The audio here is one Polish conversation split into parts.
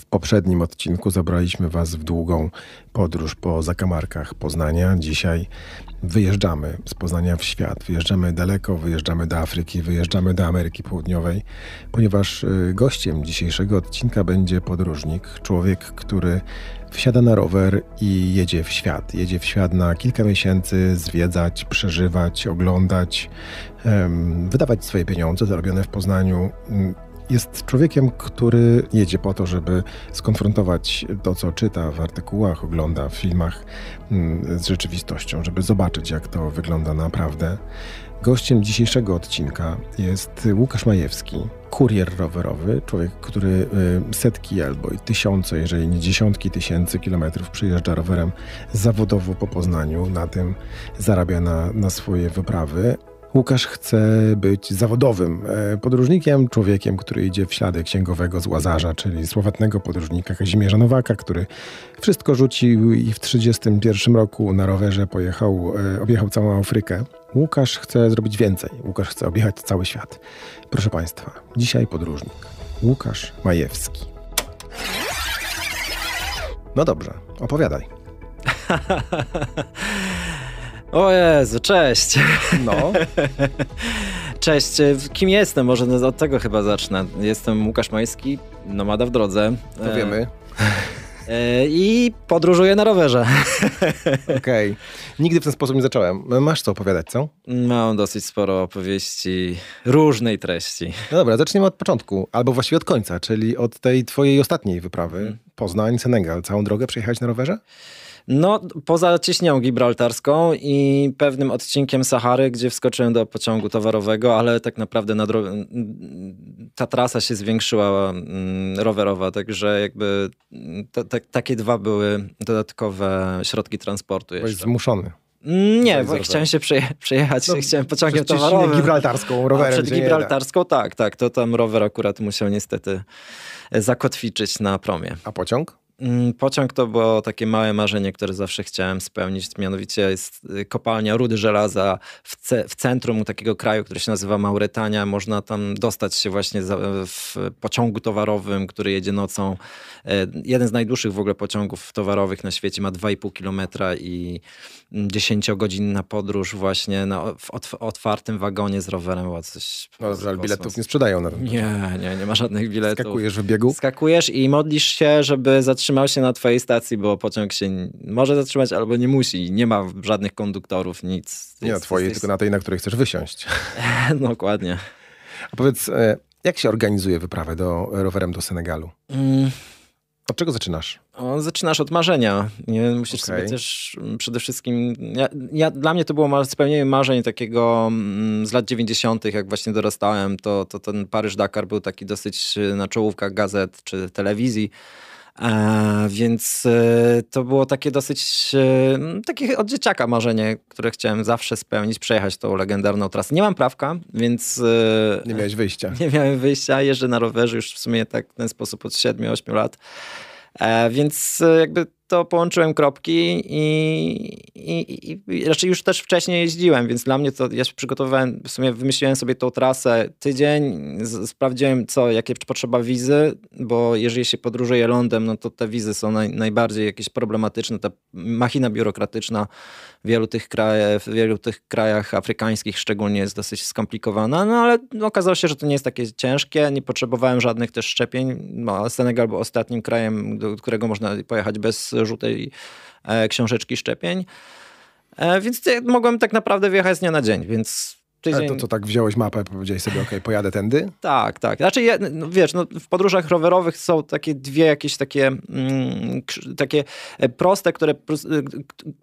W poprzednim odcinku zabraliśmy Was w długą podróż po zakamarkach Poznania. Dzisiaj wyjeżdżamy z Poznania w świat. Wyjeżdżamy daleko, wyjeżdżamy do Afryki, wyjeżdżamy do Ameryki Południowej, ponieważ y, gościem dzisiejszego odcinka będzie podróżnik, człowiek, który wsiada na rower i jedzie w świat. Jedzie w świat na kilka miesięcy, zwiedzać, przeżywać, oglądać, wydawać swoje pieniądze zarobione w Poznaniu jest człowiekiem, który jedzie po to, żeby skonfrontować to, co czyta w artykułach, ogląda w filmach mm, z rzeczywistością, żeby zobaczyć, jak to wygląda naprawdę. Gościem dzisiejszego odcinka jest Łukasz Majewski, kurier rowerowy, człowiek, który y, setki albo i tysiące, jeżeli nie dziesiątki tysięcy kilometrów przyjeżdża rowerem zawodowo po Poznaniu, na tym zarabia na, na swoje wyprawy, Łukasz chce być zawodowym e, podróżnikiem, człowiekiem, który idzie w ślady księgowego z Łazarza, czyli słowatnego podróżnika Kazimierza Nowaka, który wszystko rzucił i w 1931 roku na rowerze pojechał, e, objechał całą Afrykę. Łukasz chce zrobić więcej. Łukasz chce objechać cały świat. Proszę Państwa, dzisiaj podróżnik. Łukasz Majewski. No dobrze, opowiadaj. O Jezu, cześć! No. Cześć, e, kim jestem? Może no, od tego chyba zacznę. Jestem Łukasz Majski, nomada w drodze. To e, wiemy. E, I podróżuję na rowerze. Okej. Okay. Nigdy w ten sposób nie zacząłem. Masz co opowiadać, co? Mam dosyć sporo opowieści różnej treści. No dobra, zaczniemy od początku, albo właściwie od końca, czyli od tej twojej ostatniej wyprawy. Mhm. Poznań, Senegal. Całą drogę przejechałeś na rowerze? No, poza ciśnią gibraltarską i pewnym odcinkiem Sahary, gdzie wskoczyłem do pociągu towarowego, ale tak naprawdę na ta trasa się zwiększyła mm, rowerowa, także jakby takie dwa były dodatkowe środki transportu jeszcze. Byłeś zmuszony. Nie, bo chciałem się przeje przejechać, no, chciałem pociągiem towarowym. Gibraltarską, rowerem. A przed Gibraltarską, tak, tak, to tam rower akurat musiał niestety zakotwiczyć na promie. A pociąg? Mm, pociąg to było takie małe marzenie, które zawsze chciałem spełnić. Mianowicie jest y, kopalnia rudy żelaza w, ce w centrum takiego kraju, który się nazywa Mauretania. Można tam dostać się właśnie w pociągu towarowym, który jedzie nocą. E, jeden z najdłuższych w ogóle pociągów towarowych na świecie ma 2,5 kilometra i 10-godzinna mm, podróż właśnie na, w otw otwartym wagonie z rowerem. Była coś, no, ale biletów nie sprzedają na rynku. Nie, nie, nie ma żadnych biletów. Skakujesz w biegu? Skakujesz i modlisz się, żeby zatrzymać zatrzymał się na twojej stacji, bo pociąg się może zatrzymać albo nie musi. Nie ma żadnych konduktorów, nic. Nie na twojej, tylko na tej, na której chcesz wysiąść. No, dokładnie. A powiedz, e, jak się organizuje wyprawę do, rowerem do Senegalu? Mm. Od czego zaczynasz? O, zaczynasz od marzenia. Nie? Musisz okay. sobie też mm, przede wszystkim. Ja, ja, dla mnie to było spełnienie marzeń takiego mm, z lat 90., jak właśnie dorastałem. To, to ten Paryż-Dakar był taki dosyć y, na czołówkach gazet czy telewizji. Więc e, to było takie dosyć, e, takie od dzieciaka marzenie, które chciałem zawsze spełnić, przejechać tą legendarną trasę. Nie mam prawka, więc... E, nie miałeś wyjścia. Nie miałem wyjścia, jeżdżę na rowerze już w sumie tak w ten sposób od 7-8 lat. Więc jakby to połączyłem kropki i, i, i raczej już też wcześniej jeździłem, więc dla mnie to, ja się przygotowywałem, w sumie wymyśliłem sobie tą trasę tydzień, z, sprawdziłem co, jakie potrzeba wizy, bo jeżeli się podróżuje lądem, no to te wizy są naj, najbardziej jakieś problematyczne, ta machina biurokratyczna w wielu tych, kraje, w wielu tych krajach afrykańskich szczególnie jest dosyć skomplikowana, no ale okazało się, że to nie jest takie ciężkie, nie potrzebowałem żadnych też szczepień, no, Senegal był ostatnim krajem, do którego można pojechać bez i e, książeczki szczepień. E, więc mogłem tak naprawdę wjechać z dnia na dzień, więc Tydzień. Ale to co, tak wziąłeś mapę, powiedziałeś sobie, okej, okay, pojadę tędy? Tak, tak. Znaczy, ja, no, wiesz, no, w podróżach rowerowych są takie dwie jakieś takie, mm, takie e, proste, które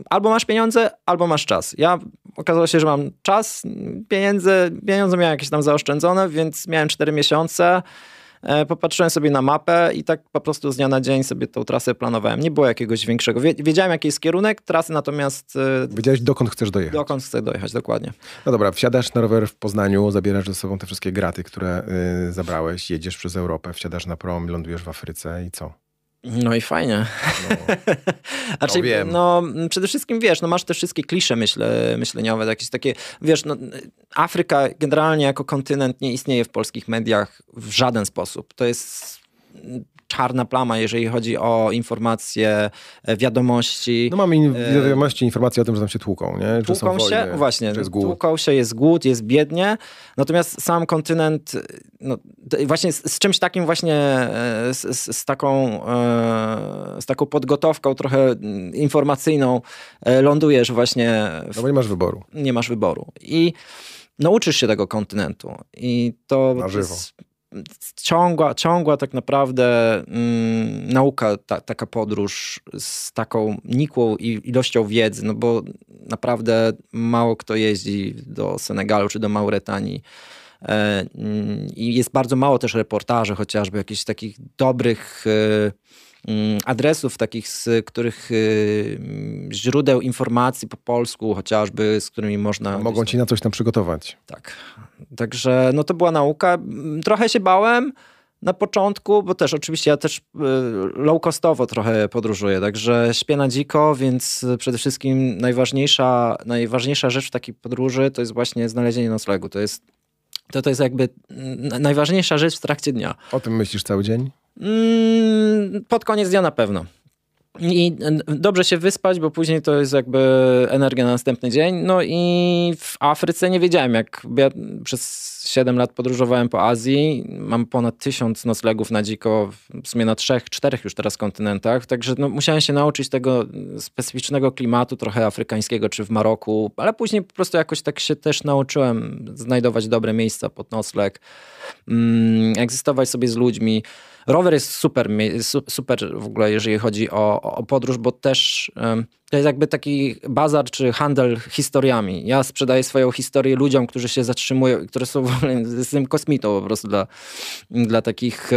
albo masz pieniądze, albo masz czas. Ja okazało się, że mam czas, pieniądze, pieniądze miałem jakieś tam zaoszczędzone, więc miałem cztery miesiące. E, popatrzyłem sobie na mapę i tak po prostu z dnia na dzień sobie tą trasę planowałem. Nie było jakiegoś większego. Wiedziałem, jaki jest kierunek trasy, natomiast... E, Wiedziałeś, dokąd chcesz dojechać. Dokąd chcę dojechać, dokładnie. No dobra, wsiadasz na rower w Poznaniu, zabierasz ze sobą te wszystkie graty, które e, zabrałeś, jedziesz przez Europę, wsiadasz na prom, lądujesz w Afryce i co? No i fajnie. No. znaczy, no, wiem. no przede wszystkim wiesz, no masz te wszystkie klisze myśleniowe, jakieś takie, wiesz, no, Afryka generalnie jako kontynent nie istnieje w polskich mediach w żaden sposób. To jest czarna plama, jeżeli chodzi o informacje, e, wiadomości. No mamy in e, wiadomości, informacje o tym, że tam się tłuką, nie? tłuką wojny, się, właśnie, jest głód. tłuką się, jest głód, jest biednie, natomiast sam kontynent, e, no, właśnie z, z, czymś takim właśnie, z, z taką, z taką podgotowką trochę informacyjną lądujesz właśnie. W, no bo nie masz wyboru. Nie masz wyboru. I nauczysz się tego kontynentu. I to. Na żywo. Jest, ciągła, ciągła tak naprawdę mm, nauka, ta, taka podróż z taką nikłą ilością wiedzy, no bo naprawdę mało kto jeździ do Senegalu czy do Mauretanii. E, mm, I jest bardzo mało też reportaży, chociażby jakichś takich dobrych e, Mm, adresów takich, z których y, źródeł informacji po polsku chociażby, z którymi można... Mogą ci na coś tam przygotować. Tak. Także no to była nauka. Mm, trochę się bałem, na początku, bo też oczywiście ja też y, low-costowo trochę podróżuję, także śpię na dziko, więc przede wszystkim najważniejsza, najważniejsza rzecz w takiej podróży to jest właśnie znalezienie noclegu. To jest, to, to jest jakby mm, najważniejsza rzecz w trakcie dnia. O tym myślisz cały dzień? Mm, pod koniec dnia na pewno. I e, dobrze się wyspać, bo później to jest jakby energia na następny dzień. No i w Afryce nie wiedziałem, jak ja przez 7 lat podróżowałem po Azji. Mam ponad tysiąc noclegów na dziko, w sumie na trzech, czterech już teraz kontynentach. Także no, musiałem się nauczyć tego specyficznego klimatu, trochę afrykańskiego czy w Maroku, ale później po prostu jakoś tak się też nauczyłem znajdować dobre miejsca pod nocleg, mm, egzystować sobie z ludźmi. Rower jest super, super w ogóle, jeżeli chodzi o, o podróż, bo też to jest jakby taki bazar czy handel historiami. Ja sprzedaję swoją historię ludziom, którzy się zatrzymują i które są w ogóle tym kosmitą po prostu dla, dla takich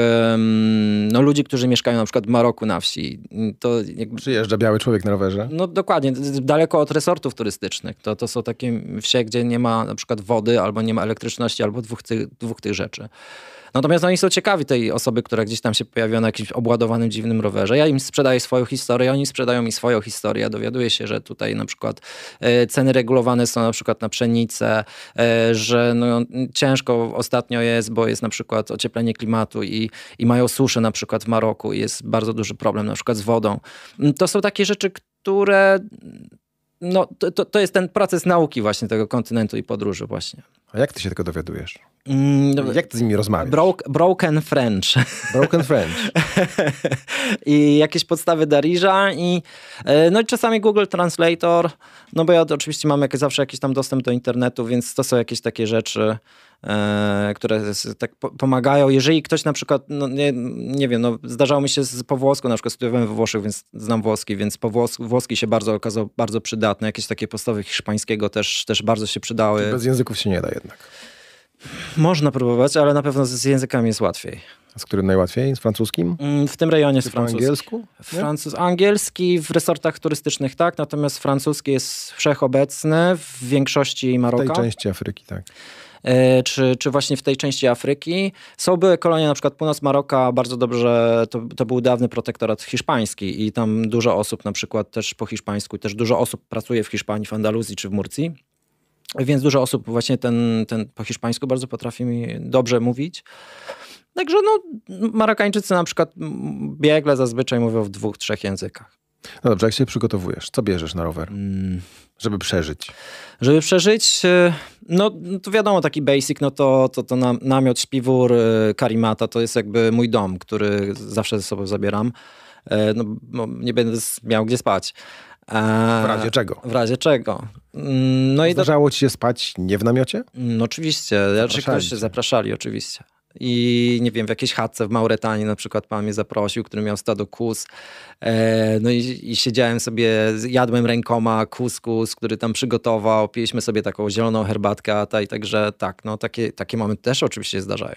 no, ludzi, którzy mieszkają na przykład w Maroku na wsi. To jakby, Przyjeżdża biały człowiek na rowerze? No dokładnie, daleko od resortów turystycznych. To, to są takie wsie, gdzie nie ma na przykład wody albo nie ma elektryczności albo dwóch, ty, dwóch tych rzeczy. Natomiast no, oni są ciekawi tej osoby, która gdzieś tam się pojawiła na jakimś obładowanym, dziwnym rowerze. Ja im sprzedaję swoją historię, oni sprzedają mi swoją historię. Dowiaduję się, że tutaj na przykład e, ceny regulowane są na przykład na pszenicę, e, że no, ciężko ostatnio jest, bo jest na przykład ocieplenie klimatu i, i mają suszę na przykład w Maroku i jest bardzo duży problem na przykład z wodą. Mm, to są takie rzeczy, które no, to, to, to jest ten proces nauki właśnie tego kontynentu i podróży właśnie. A jak ty się tego dowiadujesz? Mm, jak ty z nimi rozmawiasz? Broke, broken French. Broken French. I jakieś podstawy Darija i e, no i czasami Google Translator, no bo ja oczywiście mam jak zawsze jakiś tam dostęp do internetu, więc to są jakieś takie rzeczy, E, które tak pomagają. Jeżeli ktoś na przykład, no nie, nie wiem, no zdarzało mi się z, po włosku, na przykład studiowałem we Włoszech, więc znam włoski, więc po włosku, włoski się bardzo okazał bardzo przydatny. Jakieś takie podstawy hiszpańskiego też, też bardzo się przydały. Bez języków się nie da jednak. Można próbować, ale na pewno z językami jest łatwiej. Z którym najłatwiej? Z francuskim? Mm, w tym rejonie z francuskim. angielsku? Francuz, angielski w resortach turystycznych tak, natomiast francuski jest wszechobecny w większości Maroka. W tej części Afryki, tak. E, czy, czy właśnie w tej części Afryki. Są były kolonie, na przykład północ Maroka, bardzo dobrze, to, to był dawny protektorat hiszpański i tam dużo osób na przykład też po hiszpańsku, też dużo osób pracuje w Hiszpanii, w Andaluzji czy w Murcji. Więc dużo osób właśnie ten, ten po hiszpańsku bardzo potrafi mi dobrze mówić. Także no, Marokańczycy na przykład biegle zazwyczaj mówią w dwóch, trzech językach. No dobrze, jak się przygotowujesz? Co bierzesz na rower? Mm, żeby przeżyć. Żeby przeżyć, e, no, no to wiadomo, taki basic, no to, to, to namiot, śpiwór, e, karimata, to jest jakby mój dom, który zawsze ze sobą zabieram. E, no, nie będę miał gdzie spać. W razie czego? W razie czego. Mm, no Zdarzało i do... ci się spać nie w namiocie? No oczywiście, raczej ktoś się zapraszali oczywiście i nie wiem, w jakiejś chatce w Mauretanii na przykład pan mnie zaprosił, który miał stado kus. E, no i, i siedziałem sobie, jadłem rękoma kuskus, który tam przygotował, piliśmy sobie taką zieloną herbatkę, a taj, także tak, no takie, takie momenty też oczywiście zdarzają.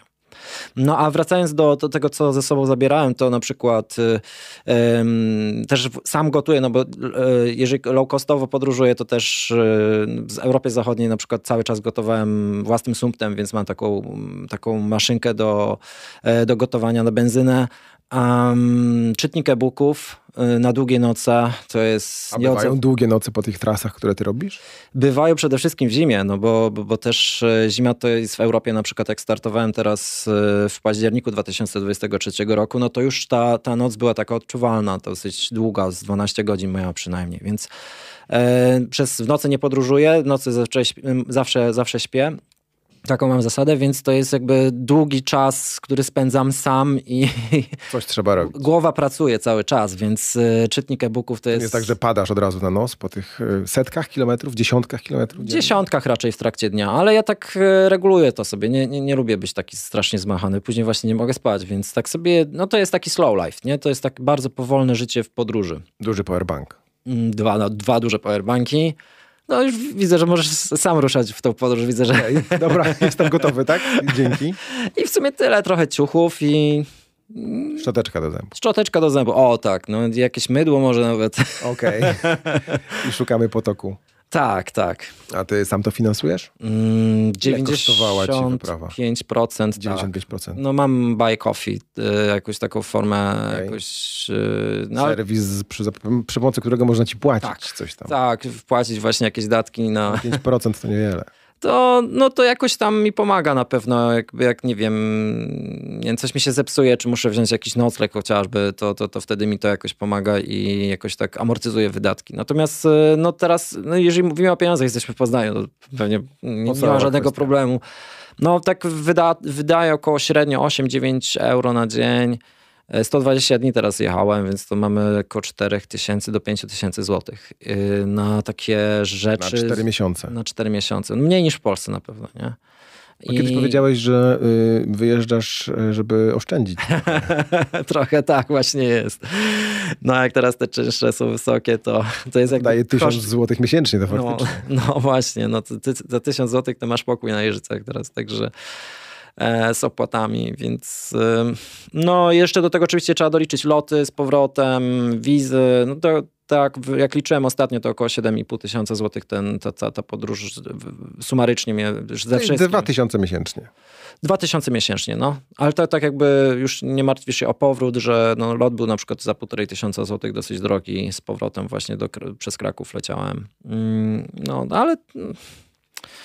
No a wracając do, do tego, co ze sobą zabierałem, to na przykład y, też sam gotuję, no bo y, jeżeli low-costowo podróżuję, to też um, y, z Europy Zachodniej na przykład cały czas gotowałem własnym sumptem, więc mam taką, taką maszynkę do, e, do gotowania na benzynę Um, czytnik e-booków y, na długie noce to jest... A bywają nieocen... długie noce po tych trasach, które ty robisz? Bywają przede wszystkim w zimie, no bo, bo, bo, też y, zima to jest w Europie, na przykład jak startowałem teraz y, w październiku 2023 roku, no to już ta, ta noc była taka odczuwalna, dosyć długa, z 12 godzin miała przynajmniej, więc e, przez w nocy nie podróżuję, nocy zawsze, zawsze, zawsze śpię, Taką mam zasadę, więc to jest jakby długi czas, który spędzam sam i. Coś trzeba robić. Głowa pracuje cały czas, więc e, czytnik e-booków to jest. Jest tak, że padasz od razu na nos po tych e, setkach kilometrów, dziesiątkach kilometrów? Dziennie. Dziesiątkach raczej w trakcie dnia, ale ja tak e, reguluję to sobie. Nie, nie, nie lubię być taki strasznie zmachany. Później właśnie nie mogę spać, więc tak sobie. No to jest taki slow life, nie? To jest tak bardzo powolne życie w podróży. Duży powerbank. Mm, dwa, no, dwa duże powerbanki. No już widzę, że możesz sam ruszać w tą podróż, widzę, że... Dobra, jestem gotowy, tak? Dzięki. I w sumie tyle, trochę ciuchów i... Szczoteczka do zębu. Szczoteczka do zębu, o tak, no jakieś mydło może nawet. Okej, okay. i szukamy potoku. Tak, tak. A ty sam to finansujesz? Mm, 95%. 95%. Tak. No mam buy coffee, y, jakąś taką formę, okay. jakoś... Y, no, Serwis, przy, przy, pomocy którego można ci płacić tak, coś tam. Tak, wpłacić właśnie jakieś datki na... 5% to niewiele to, no to jakoś tam mi pomaga na pewno, jakby jak nie wiem, coś mi się zepsuje, czy muszę wziąć jakiś nocleg chociażby, to, to, to wtedy mi to jakoś pomaga i jakoś tak amortyzuje wydatki. Natomiast e, no teraz, no jeżeli mówimy o pieniądzach, jesteśmy w Poznaniu, to no pewnie nie, nie ma żadnego problemu. No tak wyda, wydaje około średnio 8-9 euro na dzień. 120 e, dni teraz jechałem, więc to mamy około 4000 do 5000 złotych y, na takie rzeczy. Na 4 miesiące. Na 4 miesiące. No, mniej niż w Polsce na pewno, nie? Bo I... Kiedyś powiedziałeś, że y, wyjeżdżasz, e, żeby oszczędzić. Trochę tak właśnie jest. No jak teraz te czynsze są wysokie, to to jest jak Daje tysiąc koszt... złotych miesięcznie to no, faktycznie. No, no właśnie, no ty, ty, za tysiąc złotych to masz pokój na jeżycach teraz, także... E, z opłatami, więc no jeszcze do tego oczywiście trzeba doliczyć loty z powrotem, wizy, no to tak, jak liczyłem ostatnio, to około 7,5 tysiąca złotych ten, ta, ta, ta podróż sumarycznie mnie ze no wszystkim. 2 tysiące miesięcznie. 2 tysiące miesięcznie, no. Ale to tak jakby już nie martwisz się o powrót, że no, lot był na przykład za 1,5 tysiąca złotych dosyć drogi z powrotem właśnie do, przez Kraków leciałem. Mm, no, ale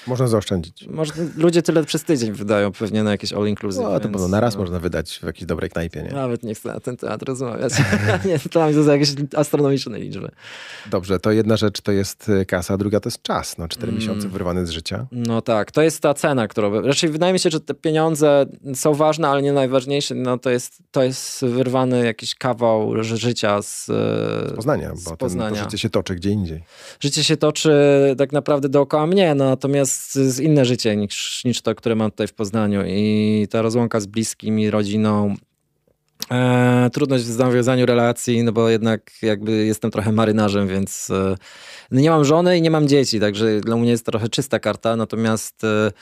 można zaoszczędzić. Może ludzie tyle przez tydzień wydają pewnie na jakieś all-inclusive. No, to więc, na raz no. można wydać w jakiejś dobrej knajpie, nie? Nawet nie chcę na ten temat rozmawiać. nie, to jest jakieś astronomiczne liczby. Dobrze, to jedna rzecz to jest y, kasa, druga to jest czas, no cztery mm. miesiące wyrwany z życia. No tak, to jest ta cena, którą... Raczej wydaje mi się, że te pieniądze są ważne, ale nie najważniejsze, no to jest, to jest wyrwany jakiś kawał życia z... Y, z poznania, z bo Poznania. Ten, to życie się toczy gdzie indziej. Życie się toczy tak naprawdę dookoła mnie, no natomiast jest, jest inne życie niż, niż to, które mam tutaj w Poznaniu. I ta rozłąka z bliskimi, rodziną, E, trudność w nawiązaniu relacji, no bo jednak jakby jestem trochę marynarzem, więc e, no nie mam żony i nie mam dzieci, także dla mnie jest trochę czysta karta, natomiast e,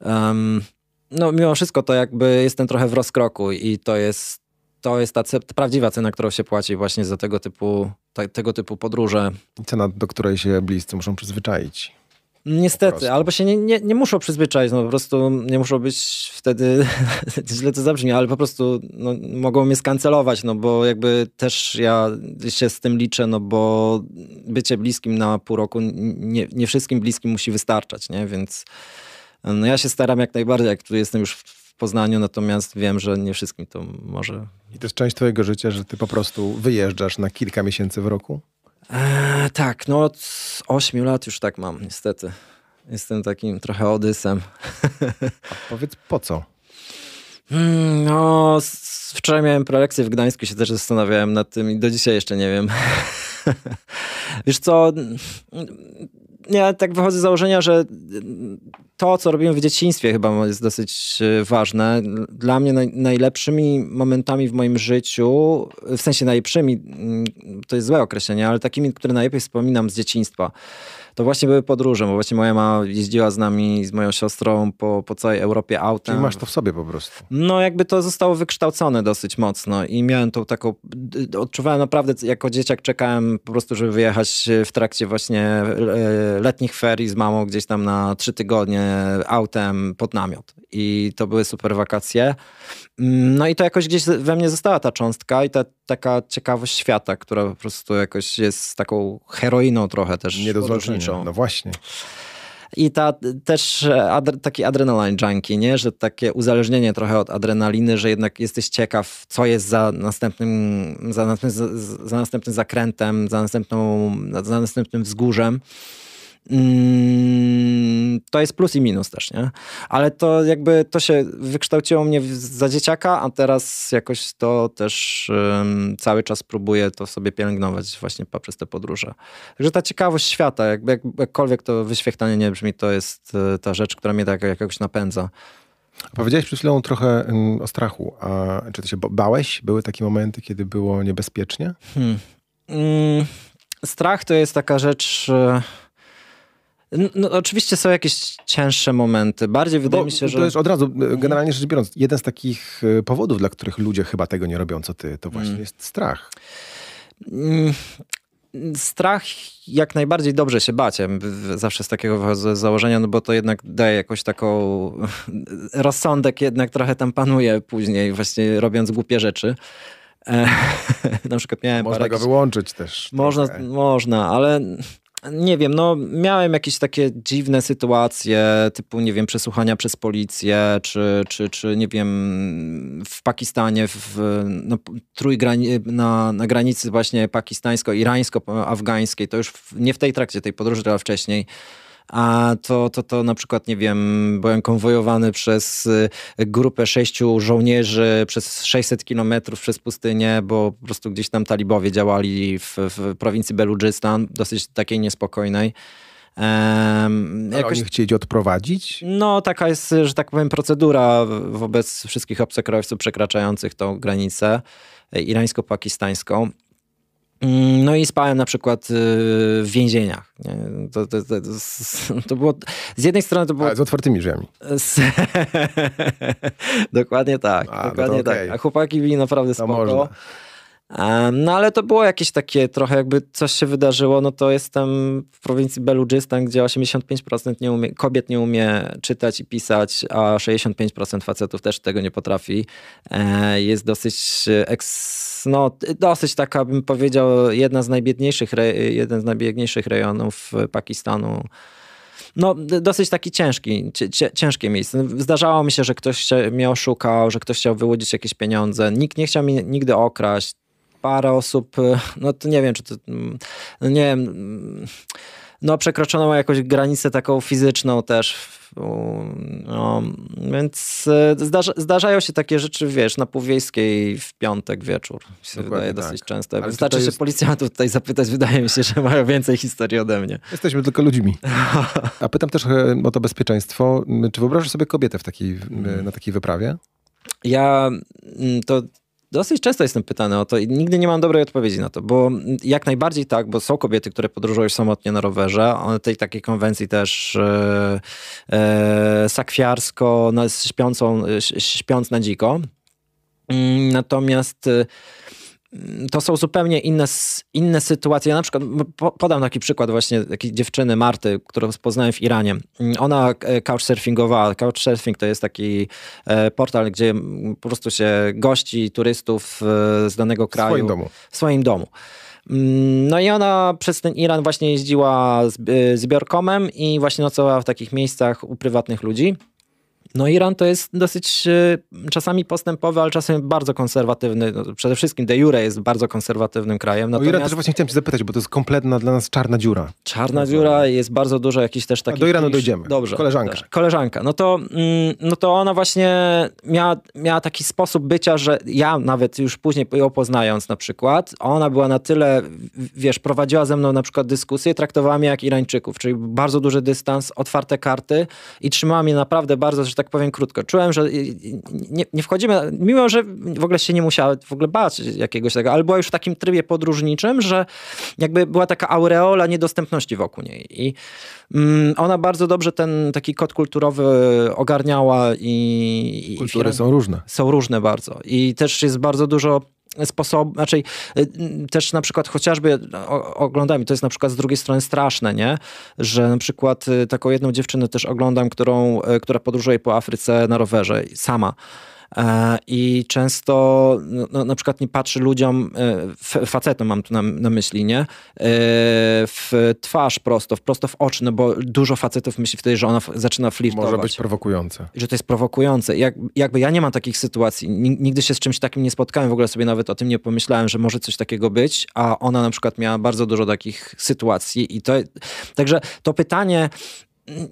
um, no mimo wszystko to jakby jestem trochę w rozkroku i to jest to jest ta prawdziwa cena, którą się płaci właśnie za tego typu, tego typu podróże. Cena, do której się bliscy muszą przyzwyczaić. Niestety, albo się nie, nie, nie muszą przyzwyczaić, no po prostu nie muszą być wtedy, źle to zabrzmi, ale po prostu no, mogą mnie skancelować, no bo jakby też ja się z tym liczę, no bo bycie bliskim na pół roku nie, nie wszystkim bliskim musi wystarczać, nie? Więc no, ja się staram jak najbardziej, jak tu jestem już w Poznaniu, natomiast wiem, że nie wszystkim to może. I to jest część twojego życia, że ty po prostu wyjeżdżasz na kilka miesięcy w roku? Eee, tak, no od 8 lat już tak mam, niestety. Jestem takim trochę odysem. A powiedz po co? Hmm, no, wczoraj miałem prelekcję w Gdańsku, się też zastanawiałem nad tym i do dzisiaj jeszcze nie wiem. Wiesz co, ja tak wychodzę z założenia, że mm, to, co robimy w dzieciństwie chyba jest dosyć e, ważne. Dla mnie naj, najlepszymi momentami w moim życiu, w sensie najlepszymi, mm, to jest złe określenie, ale takimi, które najlepiej wspominam z dzieciństwa, to właśnie były podróże, bo właśnie moja mama jeździła z nami, z moją siostrą po, po całej Europie autem. Czyli masz to w sobie po prostu. No jakby to zostało wykształcone dosyć mocno i miałem tą taką, odczuwałem naprawdę jako dzieciak czekałem po prostu, żeby wyjechać w trakcie właśnie e, letnich ferii z mamą gdzieś tam na trzy tygodnie autem pod namiot i to były super wakacje. Mm, no i to jakoś gdzieś we mnie została ta cząstka i ta taka ciekawość świata, która po prostu jakoś jest taką heroiną trochę też. Nie do no właśnie. I ta też e, adre, taki adrenaline junkie, nie? że takie uzależnienie trochę od adrenaliny, że jednak jesteś ciekaw, co jest za następnym, za, następnym, za, za następnym zakrętem, za, następną, za następnym wzgórzem. Mm to jest plus i minus też, nie? Ale to jakby to się wykształciło mnie za dzieciaka, a teraz jakoś to też um, cały czas próbuję to sobie pielęgnować właśnie poprzez te podróże. Także ta ciekawość świata, jakby, jakkolwiek to wyświechtanie nie brzmi, to jest e, ta rzecz, która mnie tak jakoś napędza. Powiedziałeś przed chwilą trochę o strachu. A czy ty się bałeś? Były takie momenty, kiedy było niebezpiecznie? Hmm. Mm, strach to jest taka rzecz... Y no, oczywiście są jakieś cięższe momenty. Bardziej wydaje Bo mi się, że. To jest od razu, e, mhm. generalnie rzecz biorąc, jeden z takich e, powodów, dla których ludzie chyba tego nie robią, co ty, to mhm. właśnie mm. jest strach. Mm strach jak najbardziej dobrze się bacie. Zawsze z takiego założenia, no bo to jednak daje jakoś taką... Rozsądek jednak trochę tam panuje później, właśnie robiąc głupie rzeczy. E, na przykład miałem Można go jakiś... wyłączyć też. Można, można, ale nie wiem, no miałem jakieś takie dziwne sytuacje, typu, nie wiem, przesłuchania przez policję, czy, czy, czy nie wiem, w Pakistanie, w, no, trójgrani- na, na granicy właśnie pakistańsko-irańsko-afgańskiej, to już w, nie w tej trakcie tej podróży, ale wcześniej a to, to, to na przykład, nie wiem, byłem konwojowany przez y, grupę sześciu żołnierzy przez 600 kilometrów przez pustynię, bo po prostu gdzieś tam talibowie działali w, w prowincji Beludżystan, dosyć takiej niespokojnej. Um, jakoś... Oni chcieli odprowadzić? No, taka jest, że tak powiem, procedura wobec wszystkich obcokrajowców przekraczających tą granicę e, irańsko-pakistańską. Mm, no i spałem na przykład y, w więzieniach. To, to, to, to, było. Z jednej strony to było. z otwartymi drzwiami. Z... dokładnie tak. A, no dokładnie no okay. tak. A chłopaki byli naprawdę spoko. Można. No ale to było jakieś takie trochę jakby coś się wydarzyło, no to jestem w prowincji Beludżistan, gdzie 85% nie umie, kobiet nie umie czytać i pisać, a 65% facetów też tego nie potrafi. E, jest dosyć, no dosyć taka bym powiedział jedna z najbiedniejszych, jeden z najbiedniejszych rejonów Pakistanu no, dosyć taki ciężki, ciężkie miejsce. Zdarzało mi się, że ktoś mnie oszukał, że ktoś chciał wyłudzić jakieś pieniądze. Nikt nie chciał mnie nigdy okraść parę osób, y, no to nie wiem, czy to, mm, no nie wiem, mm, no przekroczono jakąś granicę taką fizyczną też. No, więc y, zdarza, zdarzają się takie rzeczy, wiesz, na Półwiejskiej w piątek wieczór. Się wydaje tak. dosyć często. Ale Wystarczy jest... się policjantów tutaj zapytać, wydaje mi się, że mają więcej historii ode mnie. Jesteśmy tylko ludźmi. A pytam też e, o to bezpieczeństwo. Czy wyobrażasz sobie kobietę w takiej, e, hmm. na takiej wyprawie? Ja mm, to Dosyć często jestem pytany o to i nigdy nie mam dobrej odpowiedzi na to, bo jak najbardziej tak, bo są kobiety, które podróżują samotnie na rowerze, one tej takiej konwencji też e, e, sakwiarsko, no, śpiącą, śpiąc na dziko. Mm, natomiast e, Mm, to są zupełnie inne, inne sytuacje. Ja na przykład podam taki przykład właśnie takiej dziewczyny Marty, którą poznałem w Iranie. Mm, ona e, couchsurfingowała. Couchsurfing to jest taki e, portal, gdzie po prostu się gości, turystów e, z danego kraju. W swoim domu. W swoim domu. Mm, no i ona przez ten Iran właśnie jeździła z, biorkomem i właśnie nocowała w takich miejscach u prywatnych ludzi. No Iran to jest dosyć e, czasami postępowy, ale czasem bardzo konserwatywny. No, przede wszystkim de jure jest bardzo konserwatywnym krajem. No natomiast... O Iran też właśnie chciałem cię zapytać, bo to jest kompletna dla nas czarna dziura. Czarna dziura, jest bardzo dużo jakichś też takich... A do Iranu dojdziemy. Dobrze. Koleżanka. Koleżanka. No to, mm, no to ona właśnie miała, miała taki sposób bycia, że ja nawet już później ją poznając na przykład, ona była na tyle, wiesz, prowadziła ze mną na przykład dyskusję, traktowała mnie jak Irańczyków, czyli bardzo duży dystans, otwarte karty i trzymała mnie naprawdę bardzo, że tak powiem krótko. Czułem, że nie, nie, wchodzimy, mimo że w ogóle się nie musiała w ogóle bać jakiegoś tego, ale była już w takim trybie podróżniczym, że jakby była taka aureola niedostępności wokół niej. I mm, ona bardzo dobrze ten taki kod kulturowy ogarniała i... Kultury i, są różne. Są różne bardzo. I też jest bardzo dużo sposob, znaczy y, też na przykład chociażby oglądam, i to jest na przykład z drugiej strony straszne, nie? Że na przykład y, taką jedną dziewczynę też oglądam, którą, y, która podróżuje po Afryce na rowerze sama. E, I często no, no, na przykład nie patrzy ludziom, e, facetom mam tu na, na myśli, nie? E, w twarz prosto, wprost prosto w oczy, no bo dużo facetów myśli wtedy, że ona zaczyna flirtować. Może być prowokujące. I że to jest prowokujące. Jak, jakby ja nie mam takich sytuacji, nigdy się z czymś takim nie spotkałem, w ogóle sobie nawet o tym nie pomyślałem, że może coś takiego być, a ona na przykład miała bardzo dużo takich sytuacji i to... Także to pytanie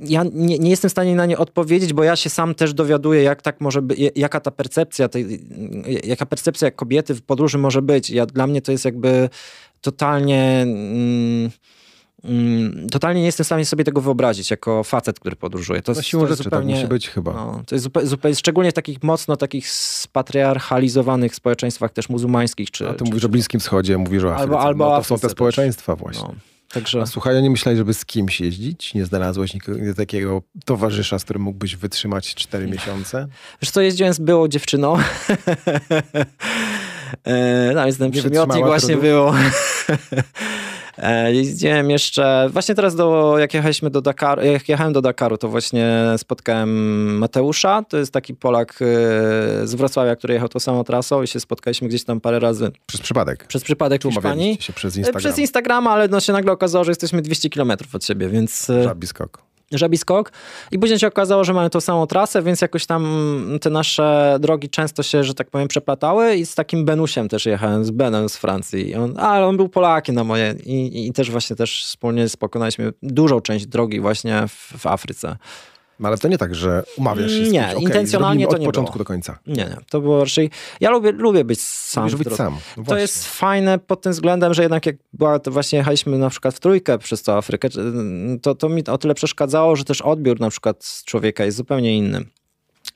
ja nie, nie, jestem w stanie na nie odpowiedzieć, bo ja się sam też dowiaduję, jak tak może by, jaka ta percepcja, tej, jaka percepcja kobiety w podróży może być. Ja, dla mnie to jest jakby totalnie. Mm, mm totalnie nie jestem w stanie sobie tego wyobrazić jako facet, który podróżuje. To, siłą to zupełnie, tak musi być chyba. No, to jest zupełnie, zupeł, szczególnie w takich mocno takich spatriarchalizowanych społeczeństwach też muzułmańskich. Czy, A ty czy, mówisz czy, o Bliskim Wschodzie, mówisz o Afryce. Albo, albo no, to są te społeczeństwa właśnie. No. Także... A słuchaj, ja nie myślałeś, żeby z kimś jeździć? Nie znalazłeś nikogo, takiego towarzysza, z którym mógłbyś wytrzymać 4 miesiące? Wiesz co, jeździłem z byłą dziewczyną. E, no, jestem jest ten właśnie trudów? było. E, jeździłem jeszcze, właśnie teraz do, jak jechaliśmy do Dakaru, jak jechałem do Dakaru, to właśnie spotkałem Mateusza, to jest taki Polak e, z Wrocławia, który jechał tą samą trasą i się spotkaliśmy gdzieś tam parę razy. Przez przypadek. Przez przypadek Czy Hiszpanii. się przez Instagram. E, przez Instagrama, ale no się nagle okazało, że jesteśmy 200 kilometrów od siebie, więc... Żabi Żabi Skok i później się okazało, że mamy tą samą trasę, więc jakoś tam te nasze drogi często się, że tak powiem, przeplatały i z takim Benusiem też jechałem, z Benem z Francji, on, ale on był Polakiem na moje i, i też właśnie też wspólnie pokonaliśmy dużą część drogi właśnie w, w Afryce. No, ale to nie tak, że umawiasz się. Nie, intencjonalnie to nie Od początku było. do końca. Nie, nie. To było raczej... Ja lubię, lubię być sam. Lubisz być sam. No to jest fajne pod tym względem, że jednak jak była, to właśnie jechaliśmy na przykład w trójkę przez całą Afrykę, to, to mi o tyle przeszkadzało, że też odbiór na przykład człowieka jest zupełnie inny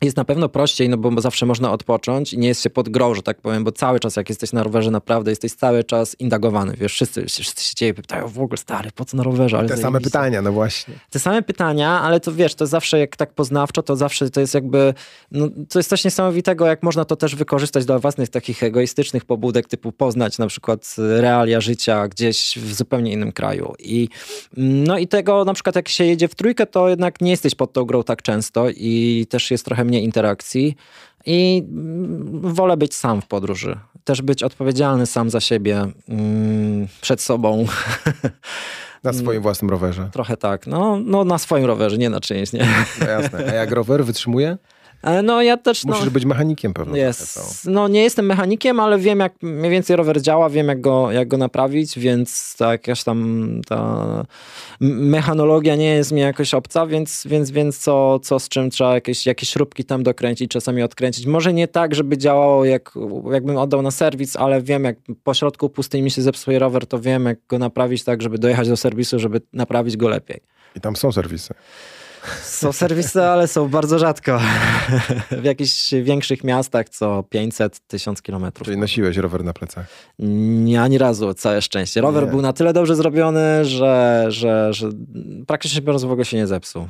jest na pewno prościej, no bo zawsze można odpocząć i nie jest się pod grą, że tak powiem, bo cały czas jak jesteś na rowerze, naprawdę jesteś cały czas indagowany, wiesz, wszyscy, wszyscy się dzieje, pytają w ogóle, stary, po co na rowerze? Ale Te same pytania, no właśnie. Te same pytania, ale to wiesz, to zawsze jak tak poznawczo, to zawsze to jest jakby, no to jest coś niesamowitego, jak można to też wykorzystać dla własnych takich egoistycznych pobudek, typu poznać na przykład y, realia życia gdzieś w zupełnie innym kraju i mm, no i tego na przykład jak się jedzie w trójkę, to jednak nie jesteś pod tą grą tak często i też jest trochę mnie interakcji i wolę być sam w podróży. Też być odpowiedzialny sam za siebie, mm, przed sobą. Na mm. swoim własnym rowerze. Trochę tak. No, no na swoim rowerze, nie na czyimś, nie? No jasne. A jak rower wytrzymuje? No ja też... No. Musisz no, być mechanikiem pewno. Jest. No nie jestem mechanikiem, ale wiem jak mniej więcej rower działa, wiem jak go, jak go naprawić, więc ta jakaś tam ta mechanologia nie jest mi jakoś obca, więc, więc, więc co, co z czym trzeba jakieś, jakieś śrubki tam dokręcić, czasami odkręcić. Może nie tak, żeby działało jak, jakbym oddał na serwis, ale wiem jak po środku pustyni mi się zepsuje rower, to wiem jak go naprawić tak, żeby dojechać do serwisu, żeby naprawić go lepiej. I tam są serwisy. Są serwisy, ale są bardzo rzadko. W jakichś większych miastach co 500-1000 kilometrów. Czyli nosiłeś rower na plecach? Nie, ani razu, całe szczęście. Rower nie. był na tyle dobrze zrobiony, że, że, że praktycznie biorąc w ogóle się nie zepsuł.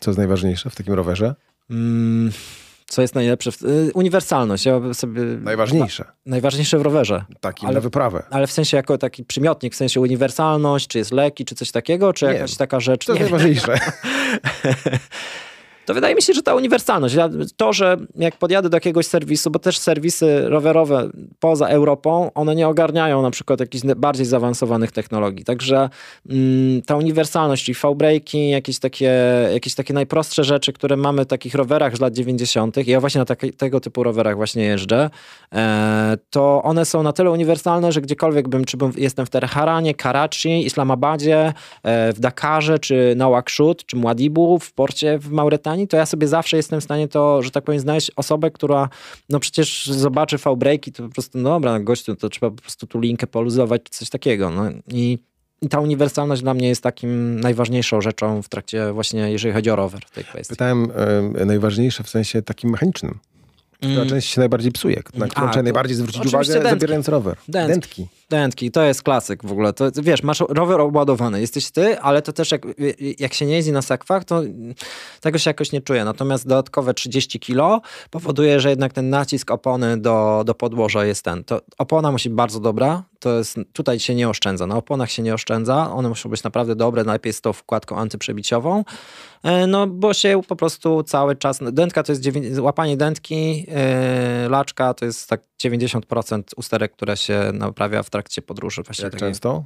Co jest najważniejsze w takim rowerze? Mm co jest najlepsze? W, y, uniwersalność. Ja sobie, najważniejsze. Na, najważniejsze w rowerze. Tak, ale, na wyprawę. Ale w sensie jako taki przymiotnik, w sensie uniwersalność, czy jest leki, czy coś takiego, czy nie. jakaś taka rzecz. To jest najważniejsze. to wydaje mi się, że ta uniwersalność, to, że jak podjadę do jakiegoś serwisu, bo też serwisy rowerowe poza Europą, one nie ogarniają na przykład jakichś bardziej zaawansowanych technologii. Także mm, ta uniwersalność, i V-breaki, jakieś takie, jakieś takie najprostsze rzeczy, które mamy w takich rowerach z lat 90., ja właśnie na taki, tego typu rowerach właśnie jeżdżę, e, to one są na tyle uniwersalne, że gdziekolwiek bym, czy bym, jestem w Teheranie, Karachi, Islamabadzie, e, w Dakarze, czy na Nałakshut, czy Mładibu, w porcie w Mauretanii, kompanii, to ja sobie zawsze jestem w stanie to, że tak powiem, znaleźć osobę, która no przecież zobaczy V-breaki, to po prostu, no dobra, no gościu, no to trzeba po prostu tu linkę poluzować, coś takiego. No i i ta uniwersalność dla mnie jest takim najważniejszą rzeczą w trakcie właśnie, jeżeli chodzi o rower w tej kwestii. Pytałem y, najważniejsze w sensie takim mechanicznym. Która mm. część się najbardziej psuje, na mm. którą A, trzeba najbardziej zwrócić uwagę, dętki. zabierając rower. Dętki. dętki. Dętki, to jest klasyk w ogóle. To, wiesz, masz rower obładowany, jesteś ty, ale to też jak, jak się nie jeździ na sakwach, to tego się jakoś nie czuje. Natomiast dodatkowe 30 kilo powoduje, że jednak ten nacisk opony do, do podłoża jest ten. To opona musi być bardzo dobra, to jest, tutaj się nie oszczędza. Na oponach się nie oszczędza, one muszą być naprawdę dobre, najlepiej z tą wkładką antyprzebiciową, e, no bo się po prostu cały czas, dętka to jest, dziewię... łapanie dętki Yy, laczka to jest tak 90% usterek, które się naprawia w trakcie podróży. Właśnie Jak często?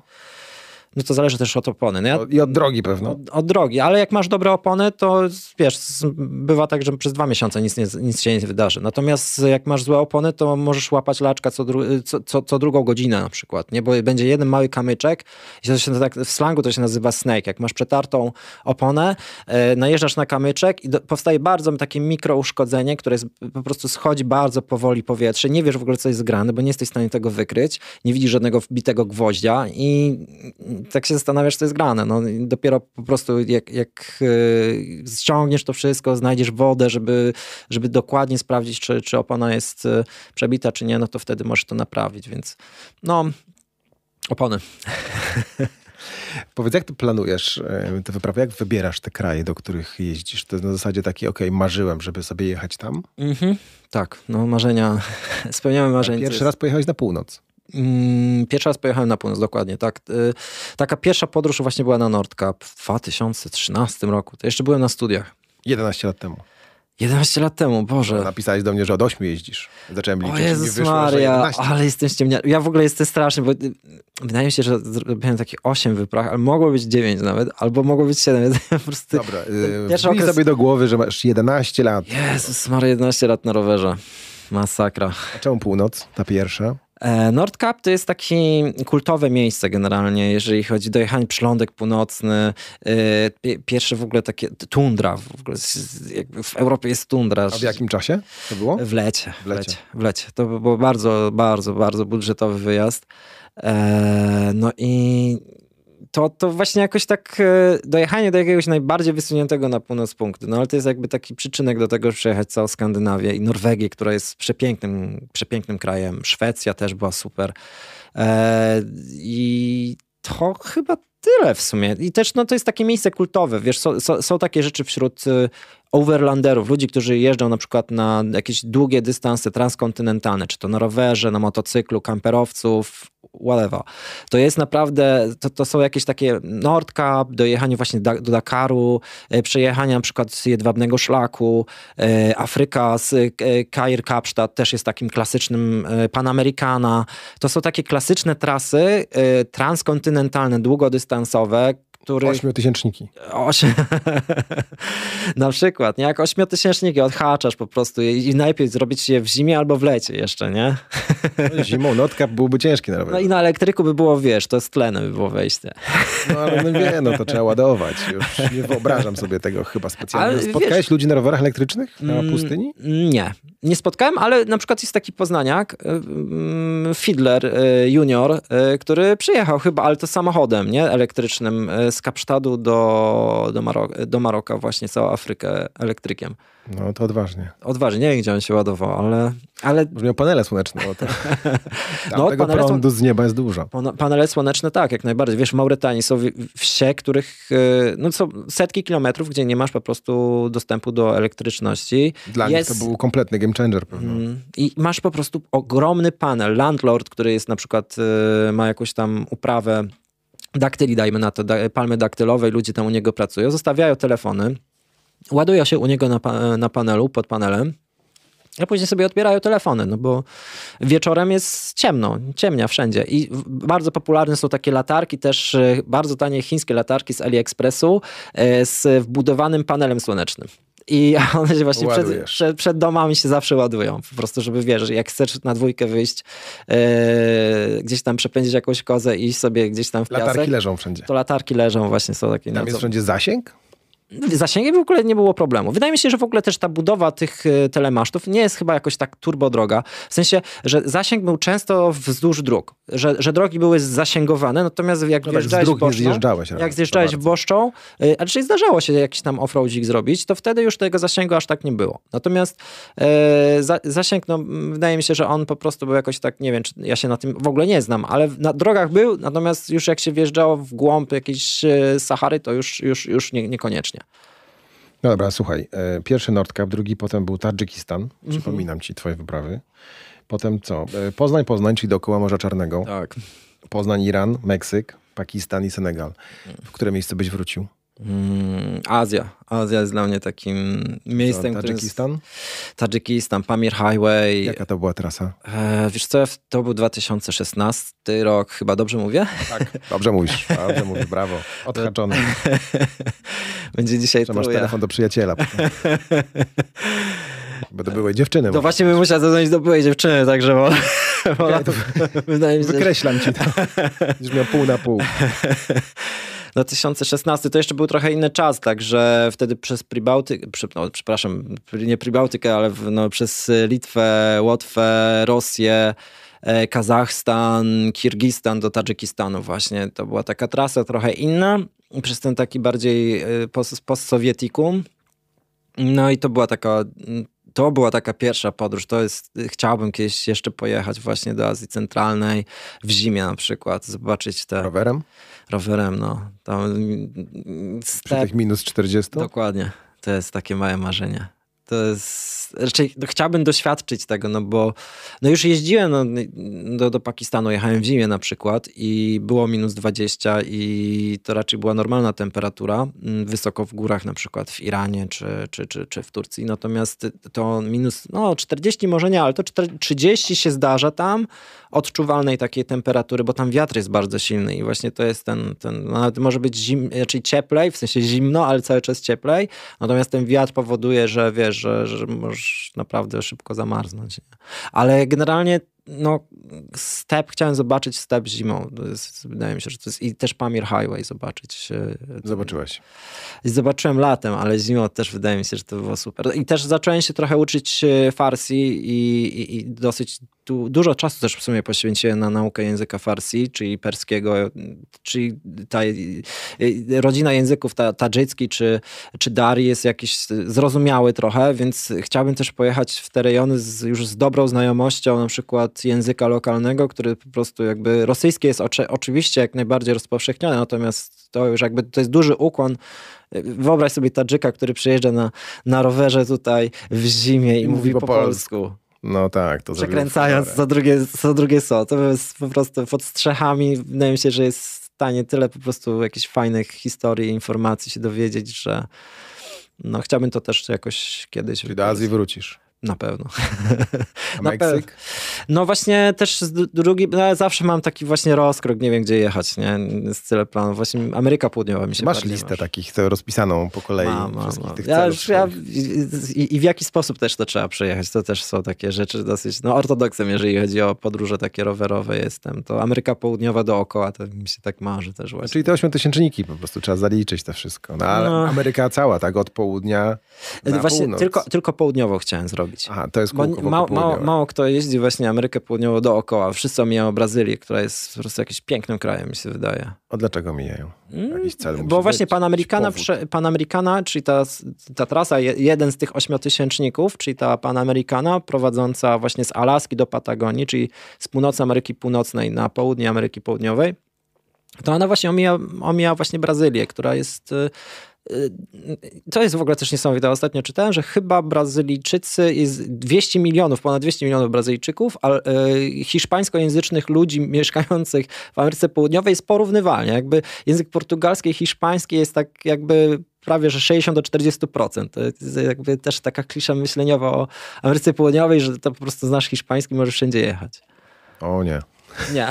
no to zależy też od opony. No ja, I od drogi pewno. Od, od, drogi, ale jak masz dobre opony, to wiesz, bywa tak, że przez dwa miesiące nic, nie, nic się nie wydarzy. Natomiast jak masz złe opony, to możesz łapać laczka co, dru co, co, co, drugą godzinę na przykład, nie? Bo będzie jeden mały kamyczek i to się tak, w slangu to się nazywa snake. Jak masz przetartą oponę, yy, najeżdżasz na kamyczek i do, powstaje bardzo takie mikro uszkodzenie, które jest, po prostu schodzi bardzo powoli powietrze. Nie wiesz w ogóle, co jest grane, bo nie jesteś w stanie tego wykryć. Nie widzisz żadnego wbitego gwoździa i tak się zastanawiasz, co jest grane. No, dopiero po prostu jak, jak y, ściągniesz to wszystko, znajdziesz wodę, żeby, żeby dokładnie sprawdzić, czy, czy opona jest y, przebita, czy nie, no to wtedy możesz to naprawić, więc no, opony. Powiedz, jak ty planujesz e, tę wyprawę? Jak wybierasz te kraje, do których jeździsz? To jest na zasadzie taki, okej, marzyłem, żeby sobie jechać tam? Mhm, tak, no marzenia, spełniamy marzenia. Pierwszy raz pojechałeś na północ. Mm, pierwszy raz pojechałem na północ, dokładnie, tak. Y, taka pierwsza podróż właśnie była na Nordkap w 2013 roku. To jeszcze byłem na studiach. 11 lat temu. 11 lat temu, Boże. Napisałeś do mnie, że od 8 jeździsz. Zacząłem liczyć. O Jezus wyszło, Maria, ale jestem ściemniany. Ja w ogóle jestem straszny, bo y, wydaje mi się, że zrobiłem takie 8 wypraw, ale mogło być 9 nawet, albo mogło być 7. po prostu Dobra, yy, okres... sobie do głowy, że masz 11 lat. Jezus Maria, 11 lat na rowerze. Masakra. A czemu północ, ta pierwsza? E, Nordkap to jest takie kultowe miejsce generalnie, jeżeli chodzi o jechania przylądek północny. E, pierwsze w ogóle takie tundra. W, ogóle, w Europie jest tundra. A w jakim czasie to było? W lecie. W lecie. W lecie. W lecie. To było bardzo, bardzo, bardzo budżetowy wyjazd. E, no i to, to właśnie jakoś tak e, dojechanie do jakiegoś najbardziej wysuniętego na północ punktu, no ale to jest jakby taki przyczynek do tego, żeby przejechać całą Skandynawię i Norwegię, która jest przepięknym, przepięknym krajem. Szwecja też była super. E, I to chyba tyle w sumie. I też no, to jest takie miejsce kultowe. Wiesz, są takie rzeczy wśród overlanderów, ludzi, którzy jeżdżą na przykład na jakieś długie dystanse transkontynentalne, czy to na rowerze, na motocyklu, kamperowców, whatever. To jest naprawdę, to, to są jakieś takie Nordcap, dojechanie właśnie do, do Dakaru, e, przejechanie na przykład z Jedwabnego Szlaku, e, Afryka z e, Kair Kapsztad też jest takim klasycznym Panamericana. To są takie klasyczne trasy transkontynentalne, długodystansowe, który... Ośmiotysięczniki. Oś... na przykład, nie? Jak ośmiotysięczniki odhaczasz po prostu i najpierw zrobić je w zimie albo w lecie jeszcze, nie? No, zimą notka byłby ciężki na rowerze. No i na elektryku by było, wiesz, to z tlenem by było wejście. No ale no nie, no to trzeba ładować. Już nie wyobrażam sobie tego chyba specjalnie. Ale, Spotkałeś wiesz... ludzi na rowerach elektrycznych na mm, pustyni? Nie, nie spotkałem, ale na przykład jest taki poznaniak, y, mm, Fiedler y, junior, y, który przyjechał chyba, ale to samochodem, nie? Elektrycznym z Kapsztadu do, do, Marok do Maroka właśnie, całą Afrykę elektrykiem. No to odważnie. Odważnie, nie wiem gdzie on się ładował, ale... ale... miał panele słoneczne. Bo to... no, tego panele prądu z nieba jest dużo. Panele słoneczne tak, jak najbardziej. Wiesz, w Mauretanii są wsie, których no, są setki kilometrów, gdzie nie masz po prostu dostępu do elektryczności. Dla jest... nich to był kompletny game game changer. Prawda? Mm. I masz po prostu ogromny panel. Landlord, który jest na przykład, y, ma jakąś tam uprawę daktyli, dajmy na to, da, palmy daktylowej, ludzie tam u niego pracują, zostawiają telefony, ładują się u niego na, na panelu, pod panelem, a później sobie odbierają telefony, no bo wieczorem jest ciemno, ciemnia wszędzie. I bardzo popularne są takie latarki, też y, bardzo tanie chińskie latarki z AliExpressu y, z wbudowanym panelem słonecznym i one się właśnie przed, przed, przed, domami się zawsze ładują, po prostu, żeby wiesz, jak chcesz na dwójkę wyjść, yy, gdzieś tam przepędzić jakąś kozę i iść sobie gdzieś tam w piasek. Latarki leżą wszędzie. To latarki leżą, właśnie są takie. Tam no, jest co... wszędzie zasięg? zasięgiem w ogóle nie było problemu. Wydaje mi się, że w ogóle też ta budowa tych e, telemasztów nie jest chyba jakoś tak turbo droga. W sensie, że zasięg był często wzdłuż dróg, że, że drogi były zasięgowane, natomiast jak no tak, wjeżdżałeś dróg boszczą, zjeżdżałeś jak zjeżdżałeś boszczą, e, a czyli zdarzało się jakiś tam offroadzik zrobić, to wtedy już tego zasięgu aż tak nie było. Natomiast e, za, zasięg, no wydaje mi się, że on po prostu był jakoś tak, nie wiem, czy ja się na tym w ogóle nie znam, ale na drogach był, natomiast już jak się wjeżdżało w głąb jakiejś e, Sahary, to już, już, już nie, niekoniecznie. No dobra, słuchaj. E, pierwszy Nordkap, drugi potem był Tadżykistan. Mhm. Przypominam ci twoje wyprawy. Potem co? E, Poznań, Poznań, czyli dookoła Morza Czarnego. Tak. Poznań, Iran, Meksyk, Pakistan i Senegal. Mhm. W które miejsce byś wrócił? Mm, Azja. Azja jest dla mnie takim miejscem, Tadżykistan? Tadżykistan, Pamir Highway. Jaka to była trasa? E, wiesz co, to był 2016 rok, chyba dobrze mówię? Tak, dobrze mówisz, dobrze mówisz, brawo. Odhaczony. Będzie dzisiaj to. masz telefon do przyjaciela. Bo do byłej dziewczyny. To no właśnie bym musiał zadzwonić do byłej dziewczyny, także bo, okay, to, Wykreślam ci to. Będziesz miał pół na pół. 2016 to jeszcze był trochę inny czas, także wtedy przez Pribałtykę, przy, no, przepraszam, nie Pribałtykę, ale no, przez Litwę, Łotwę, Rosję, e, Kazachstan, Kirgistan do Tadżykistanu właśnie. To była taka trasa trochę inna, przez ten taki bardziej e, post postsowietikum. No i to była taka to była taka pierwsza podróż. To jest, chciałbym kiedyś jeszcze pojechać właśnie do Azji Centralnej w zimie na przykład, zobaczyć te. Rowerem? rowerem, no. Tam mm, step, Przy tych minus 40? Dokładnie. To jest takie moje marzenie. To jest, raczej no, chciałbym doświadczyć tego, no bo no już jeździłem no, do, do Pakistanu, jechałem w zimie na przykład i było minus 20 i to raczej była normalna temperatura, mm, wysoko w górach na przykład w Iranie czy, czy, czy, czy w Turcji, natomiast to minus no 40 może nie, ale to 40, 30 się zdarza tam, odczuwalnej takiej temperatury, bo tam wiatr jest bardzo silny i właśnie to jest ten, ten no może być zim, cieplej, w sensie zimno, ale cały czas cieplej, natomiast ten wiatr powoduje, że wiesz, że, że możesz naprawdę szybko zamarznąć. Nie? Ale generalnie no, step, chciałem zobaczyć step zimą. Jest, wydaje mi się, że to jest. I też Pamir Highway zobaczyć. E, Zobaczyłeś. Zobaczyłem latem, ale zimą też wydaje mi się, że to było super. I też zacząłem się trochę uczyć e, farsi i, i, i dosyć dużo czasu też w sumie poświęciłem na naukę języka farsi, czyli perskiego, czyli ta e, rodzina języków ta, tadżycki czy, czy dari jest jakiś zrozumiały trochę, więc chciałbym też pojechać w te rejony z, już z dobrą znajomością, na przykład języka lokalnego, który po prostu jakby rosyjski jest oczy, oczywiście jak najbardziej rozpowszechniony, natomiast to już jakby to jest duży ukłon. Wyobraź sobie Tadżyka, który przyjeżdża na, na rowerze tutaj w zimie i, I mówi po, po polsku. polsku. No tak, to Przekręcając co drugie, za drugie so. To jest po prostu pod strzechami. Wydaje mi się, że jest w stanie tyle po prostu jakichś fajnych historii, informacji się dowiedzieć, że no chciałbym to też jakoś kiedyś... Czyli do Azji wrócisz. Na pewno. A na pewno No właśnie też drugi, no zawsze mam taki właśnie rozkrok, nie wiem gdzie jechać, nie? z tyle planów. Właśnie Ameryka Południowa mi się Masz listę masz. takich rozpisaną po kolei mam, mam, wszystkich tych ja, już, ja, i, i, w jaki sposób też to trzeba przejechać, to też są takie rzeczy dosyć, no ortodoksem jeżeli chodzi o podróże takie rowerowe jestem, to Ameryka Południowa dookoła, to mi się tak marzy też właśnie. Czyli te ośmiotysięczniki po prostu, trzeba zaliczyć to wszystko. No, ale no. Ameryka cała, tak? Od południa e, na właśnie, północ. Tylko, tylko południowo chciałem zrobić Aha, to jest kółko mało, mało, kto jeździ właśnie Amerykę Południową dookoła. Wszyscy omijają Brazylię, która jest po prostu jakimś pięknym krajem, mi się wydaje. A dlaczego mijają? Mm, cel mm, Bo właśnie Panamerykana, czyli ta, ta trasa, jeden z tych ośmiotysięczników, czyli ta Panamerykana prowadząca właśnie z Alaski do Patagonii, czyli z północy Ameryki Północnej na południe Ameryki Południowej, to ona właśnie omija, omija właśnie Brazylię, która jest y, Y, to jest w ogóle też niesamowite. Ostatnio czytałem, że chyba Brazylijczycy, jest 200 milionów, ponad 200 milionów Brazylijczyków, a y, hiszpańskojęzycznych ludzi mieszkających w Ameryce Południowej jest porównywalnie. Jakby język portugalski i hiszpański jest tak jakby prawie że 60 do 40%. To jest jakby też taka klisza myśleniowa o Ameryce Południowej, że to po prostu znasz hiszpański, możesz wszędzie jechać. O nie. Nie.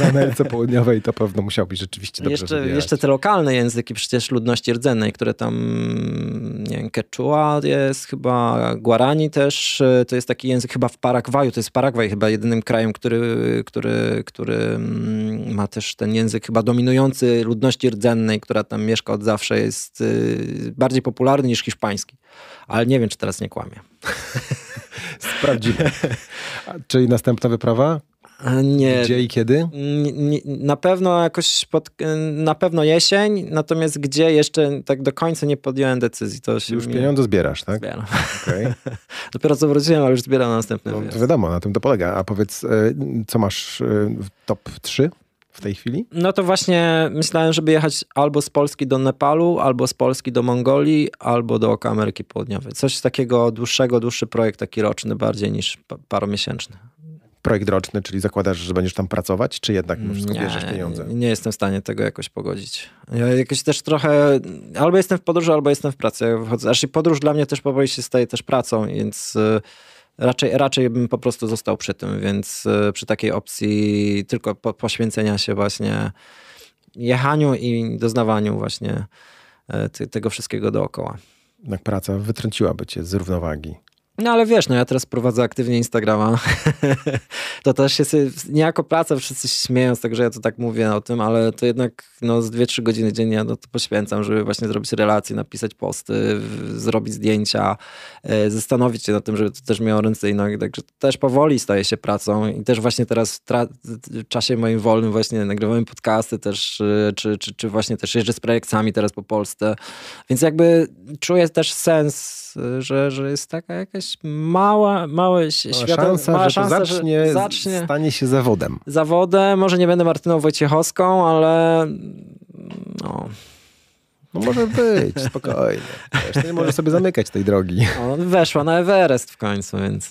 Na Ameryce Południowej to pewno musiał być rzeczywiście dobrze jeszcze, jeszcze te lokalne języki przecież ludności rdzennej, które tam, nie wiem, Quechua jest chyba, Guarani też, y, to jest taki język chyba w Paragwaju, to jest Paragwaj chyba jedynym krajem, który, który, który mm, ma też ten język chyba dominujący ludności rdzennej, która tam mieszka od zawsze, jest y, bardziej popularny niż hiszpański. Ale nie wiem, czy teraz nie kłamie. Sprawdzimy. Czyli następna wyprawa? Nie. Gdzie i kiedy? Na pewno jakoś pod, na pewno jesień, natomiast gdzie jeszcze tak do końca nie podjąłem decyzji. To już pieniądze zbierasz, tak? Zbieram. Okay. Dopiero co wróciłem, ale już zbieram na następny no, to Wiadomo, na tym to polega. A powiedz, e, co masz e, w top 3? w tej chwili? No to właśnie myślałem, żeby jechać albo z Polski do Nepalu, albo z Polski do Mongolii, albo do oka Ameryki Południowej. Coś takiego dłuższego, dłuższy projekt, taki roczny bardziej niż paromiesięczny projekt roczny, czyli zakładasz, że będziesz tam pracować, czy jednak musisz wszystko nie, bierzesz pieniądze? Nie jestem w stanie tego jakoś pogodzić. Ja jakoś też trochę, albo jestem w podróży, albo jestem w pracy. Ja znaczy podróż dla mnie też powoli się staje też pracą, więc e, raczej, raczej bym po prostu został przy tym, więc e, przy takiej opcji tylko po, poświęcenia się właśnie jechaniu i doznawaniu właśnie e, tego wszystkiego dookoła. Jednak praca wytrąciłaby cię z równowagi. No ale wiesz, no ja teraz prowadzę aktywnie Instagrama. to też jest niejako praca, wszyscy się śmieją z tego, że ja to tak mówię o tym, ale to jednak no, z 2-3 godziny dziennie no, to poświęcam, żeby właśnie zrobić relacje, napisać posty, zrobić zdjęcia, e, zastanowić się nad tym, żeby to też miało ręce i nogi. Także to też powoli staje się pracą i też właśnie teraz w, w czasie moim wolnym właśnie nagrywamy podcasty też, e, czy, czy, czy właśnie też jeżdżę z projekcjami teraz po Polsce. Więc jakby czuję też sens, e, że, że jest taka jakaś jest mała, mała, światło. szansa, mała że zacznie, że zacznie, stanie się zawodem. Zawodem, może nie będę Martyną Wojciechowską, ale no... No może być, spokojnie. Wiesz, nie może sobie zamykać tej drogi. No, weszła na Everest w końcu, więc...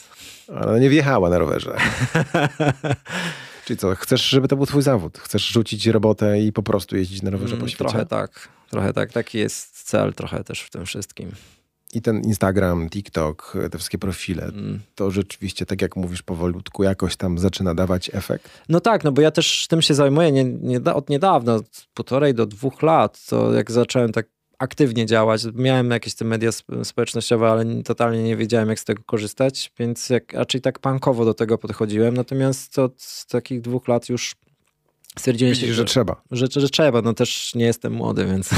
Ale nie wjechała na rowerze. Czyli co, chcesz, żeby to był twój zawód? Chcesz rzucić robotę i po prostu jeździć na rowerze mm, po świecie? Trochę tak, trochę tak. Taki jest cel trochę też w tym wszystkim. I ten Instagram, TikTok, te wszystkie profile, mm. to rzeczywiście, tak jak mówisz, powolutku jakoś tam zaczyna dawać efekt? No tak, no bo ja też tym się zajmuję nie, nie, od niedawna, od półtorej do dwóch lat, to jak zacząłem tak aktywnie działać. Miałem jakieś te media społecznościowe, ale totalnie nie wiedziałem, jak z tego korzystać, więc jak, raczej tak pankowo do tego podchodziłem. Natomiast od takich dwóch lat już stwierdziłem Widzisz, się, że, że trzeba. Że, że, że trzeba. No też nie jestem młody, więc.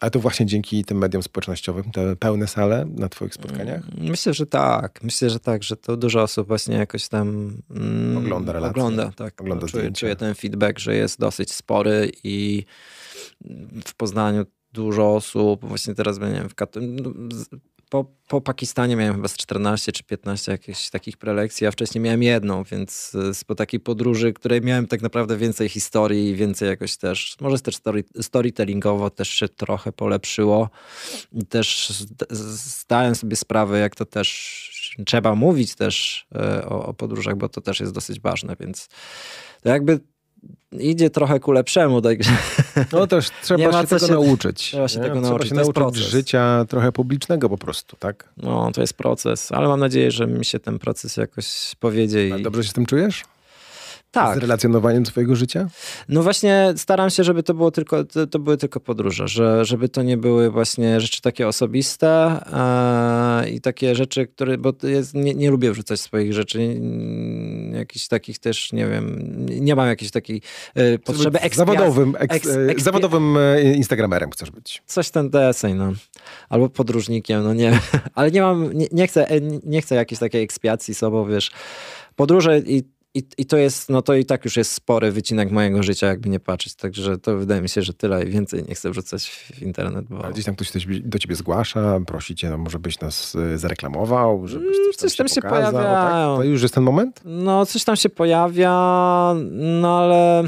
A to właśnie dzięki tym mediom społecznościowym, te pełne sale na Twoich spotkaniach? Mm, myślę, że tak. Myślę, że tak, że to dużo osób właśnie jakoś tam mm, ogląda relacje. Ogląda, tak. Ogląda no, czuję, czuję ten feedback, że jest dosyć spory i w Poznaniu dużo osób, właśnie teraz byłem w Katowicach, no, po, po Pakistanie miałem chyba z 14 czy 15 jakichś takich prelekcji, a wcześniej miałem jedną, więc e, po takiej podróży, której miałem tak naprawdę więcej historii, więcej jakoś też, może też story, storytellingowo też się trochę polepszyło. Też zdałem sobie sprawę, jak to też trzeba mówić też e, o, o podróżach, bo to też jest dosyć ważne, więc to jakby idzie trochę ku lepszemu. Także... No też trzeba się tego się, nauczyć. Trzeba się nie? tego nauczyć. Trzeba się to nauczyć życia trochę publicznego po prostu, tak? No, to jest proces, ale mam nadzieję, że mi się ten proces jakoś powiedzie. I... dobrze się z tym czujesz? tak. z relacjonowaniem swojego życia? No właśnie staram się, żeby to, było tylko, to, to były tylko podróże, że, żeby to nie były właśnie rzeczy takie osobiste e, i takie rzeczy, które, bo jest, nie, nie lubię wrzucać swoich rzeczy, jakichś takich też, nie wiem, nie mam jakiejś takiej yy, potrzeby. Ekspia- zawodowym, eks, e, zawodowym instagramerem chcesz być. Coś ten deseń, no. Albo podróżnikiem, no nie ale nie mam, nie, nie, chcę, nie, nie chcę jakiejś takiej ekspiacji sobą, wiesz, podróże i i, I to jest, no to i tak już jest spory wycinek mojego życia, jakby nie patrzeć. Także to wydaje mi się, że tyle i więcej nie chcę wrzucać w internet. Bo... A gdzieś tam ktoś do ciebie zgłasza, prosi cię, no może byś nas y, zareklamował, żebyś mm, coś, coś tam, się, się pojawia. Tak? To już jest ten moment? No, coś tam się pojawia, no ale...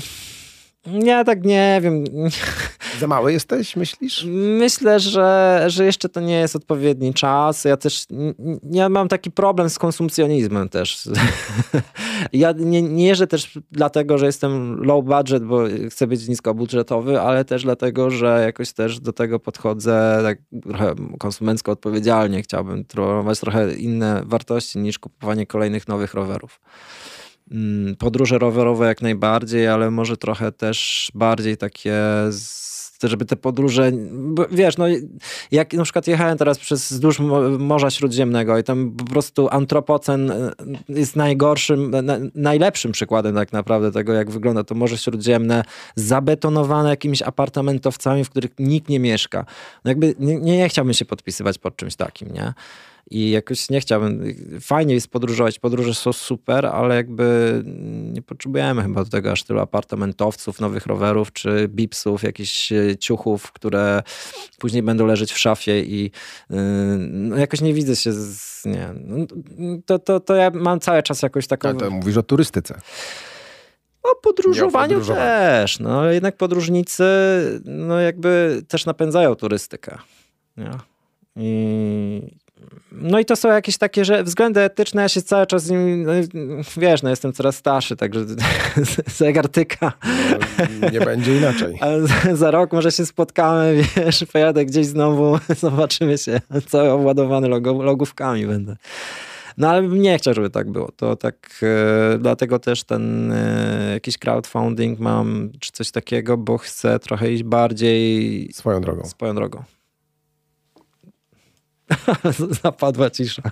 Ja tak nie wiem. Za mały jesteś, myślisz? Myślę, że, że jeszcze to nie jest odpowiedni czas. Ja też ja mam taki problem z konsumpcjonizmem też. ja nie, nie jeżdżę też dlatego, że jestem low budget, bo chcę być niskobudżetowy, ale też dlatego, że jakoś też do tego podchodzę tak trochę konsumencko odpowiedzialnie. Chciałbym trochę inne wartości niż kupowanie kolejnych nowych rowerów. Mm, podróże rowerowe jak najbardziej, ale może trochę też bardziej takie żeby te podróże, wiesz, no jak na przykład jechałem teraz przez wzdłuż Morza Śródziemnego i tam po prostu antropocen e, jest najgorszym, na, najlepszym przykładem tak naprawdę tego, jak wygląda to Morze Śródziemne, zabetonowane jakimiś apartamentowcami, w których nikt nie mieszka. No jakby nie, nie chciałbym się podpisywać pod czymś takim, nie? i jakoś nie chciałbym. Fajnie jest podróżować, podróże są super, ale jakby nie potrzebujemy chyba do tego aż tylu apartamentowców, nowych rowerów czy bipsów, jakichś e, ciuchów, które później będą leżeć w szafie i yy, no jakoś nie widzę się z, nie, no, to, to, to ja mam cały czas jakoś taką... Ale to mówisz o turystyce. O podróżowaniu też. No, jednak podróżnicy no, jakby też napędzają turystykę. Nie? I no i to są jakieś takie że względy etyczne, ja się cały czas z nim, no, wiesz, no jestem coraz starszy, także zegar tyka. No, nie będzie inaczej. A za rok może się spotkamy, wiesz, pojadę gdzieś znowu, zobaczymy się, cały obładowany logo, logówkami będę. No ale bym nie chciał, żeby tak było. To tak, e, dlatego też ten e, jakiś crowdfunding mam, czy coś takiego, bo chcę trochę iść bardziej... Swoją drogą. Swoją drogą. Zapadła cisza.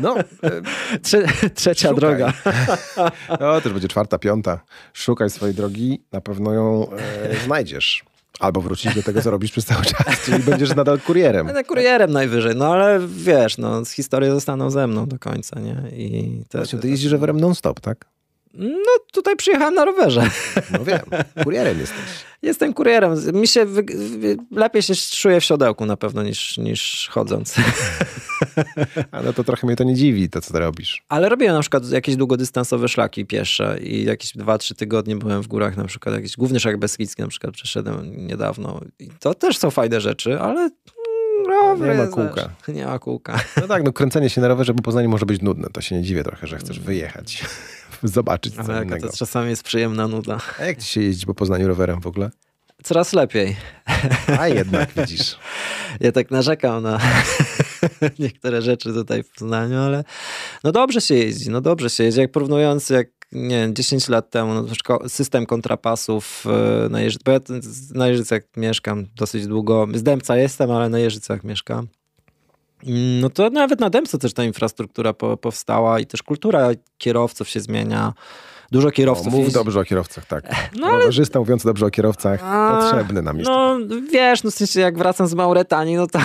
No. Trze trzecia Szukaj. droga. No, też będzie czwarta, piąta. Szukaj swojej drogi, na pewno ją e, znajdziesz. Albo wrócić do tego, co robisz przez cały czas, czyli będziesz nadal kurierem. Będę kurierem tak. najwyżej, no ale wiesz, no, historie zostaną ze mną do końca, nie? I te, Właśnie, ty jeździsz rowerem non-stop, tak? No tutaj przyjechałem na rowerze. No wiem, kurierem jesteś. Jestem kurierem. Mi się wy... lepiej się czuję w siodełku na pewno niż, niż chodząc. Ale to trochę mnie to nie dziwi, to co ty robisz. Ale robiłem na przykład jakieś długodystansowe szlaki piesze i jakieś 2-3 tygodnie byłem w górach, na przykład jakiś główny szlak Beskidzki na przykład przeszedłem niedawno. I to też są fajne rzeczy, ale rower. Mm, nie ma kółka. Nie ma kółka. No tak, no kręcenie się na rowerze po Poznaniu może być nudne. To się nie dziwię trochę, że chcesz wyjechać. zobaczyć co innego. to czasami jest przyjemna nuda. A jak ci się jeździ po Poznaniu rowerem w ogóle? Coraz lepiej. A jednak widzisz. Ja tak narzekam na niektóre rzeczy tutaj w Poznaniu, ale no dobrze się jeździ, no dobrze się jeździ. Jak porównując, jak nie 10 lat temu no, system kontrapasów e, na Jeżycach, bo ja na Jeżycach mieszkam dosyć długo, zdębca jestem, ale na Jeżycach mieszkam no to nawet na Dębcu też ta infrastruktura po, powstała i też kultura kierowców się zmienia. Dużo kierowców. O, mów jest... dobrze o kierowcach, tak. No, no, ale... Rowerzysta mówiąc dobrze o kierowcach, A... potrzebny nam jest. No wiesz, no w sensie jak wracam z Mauretanii, no to,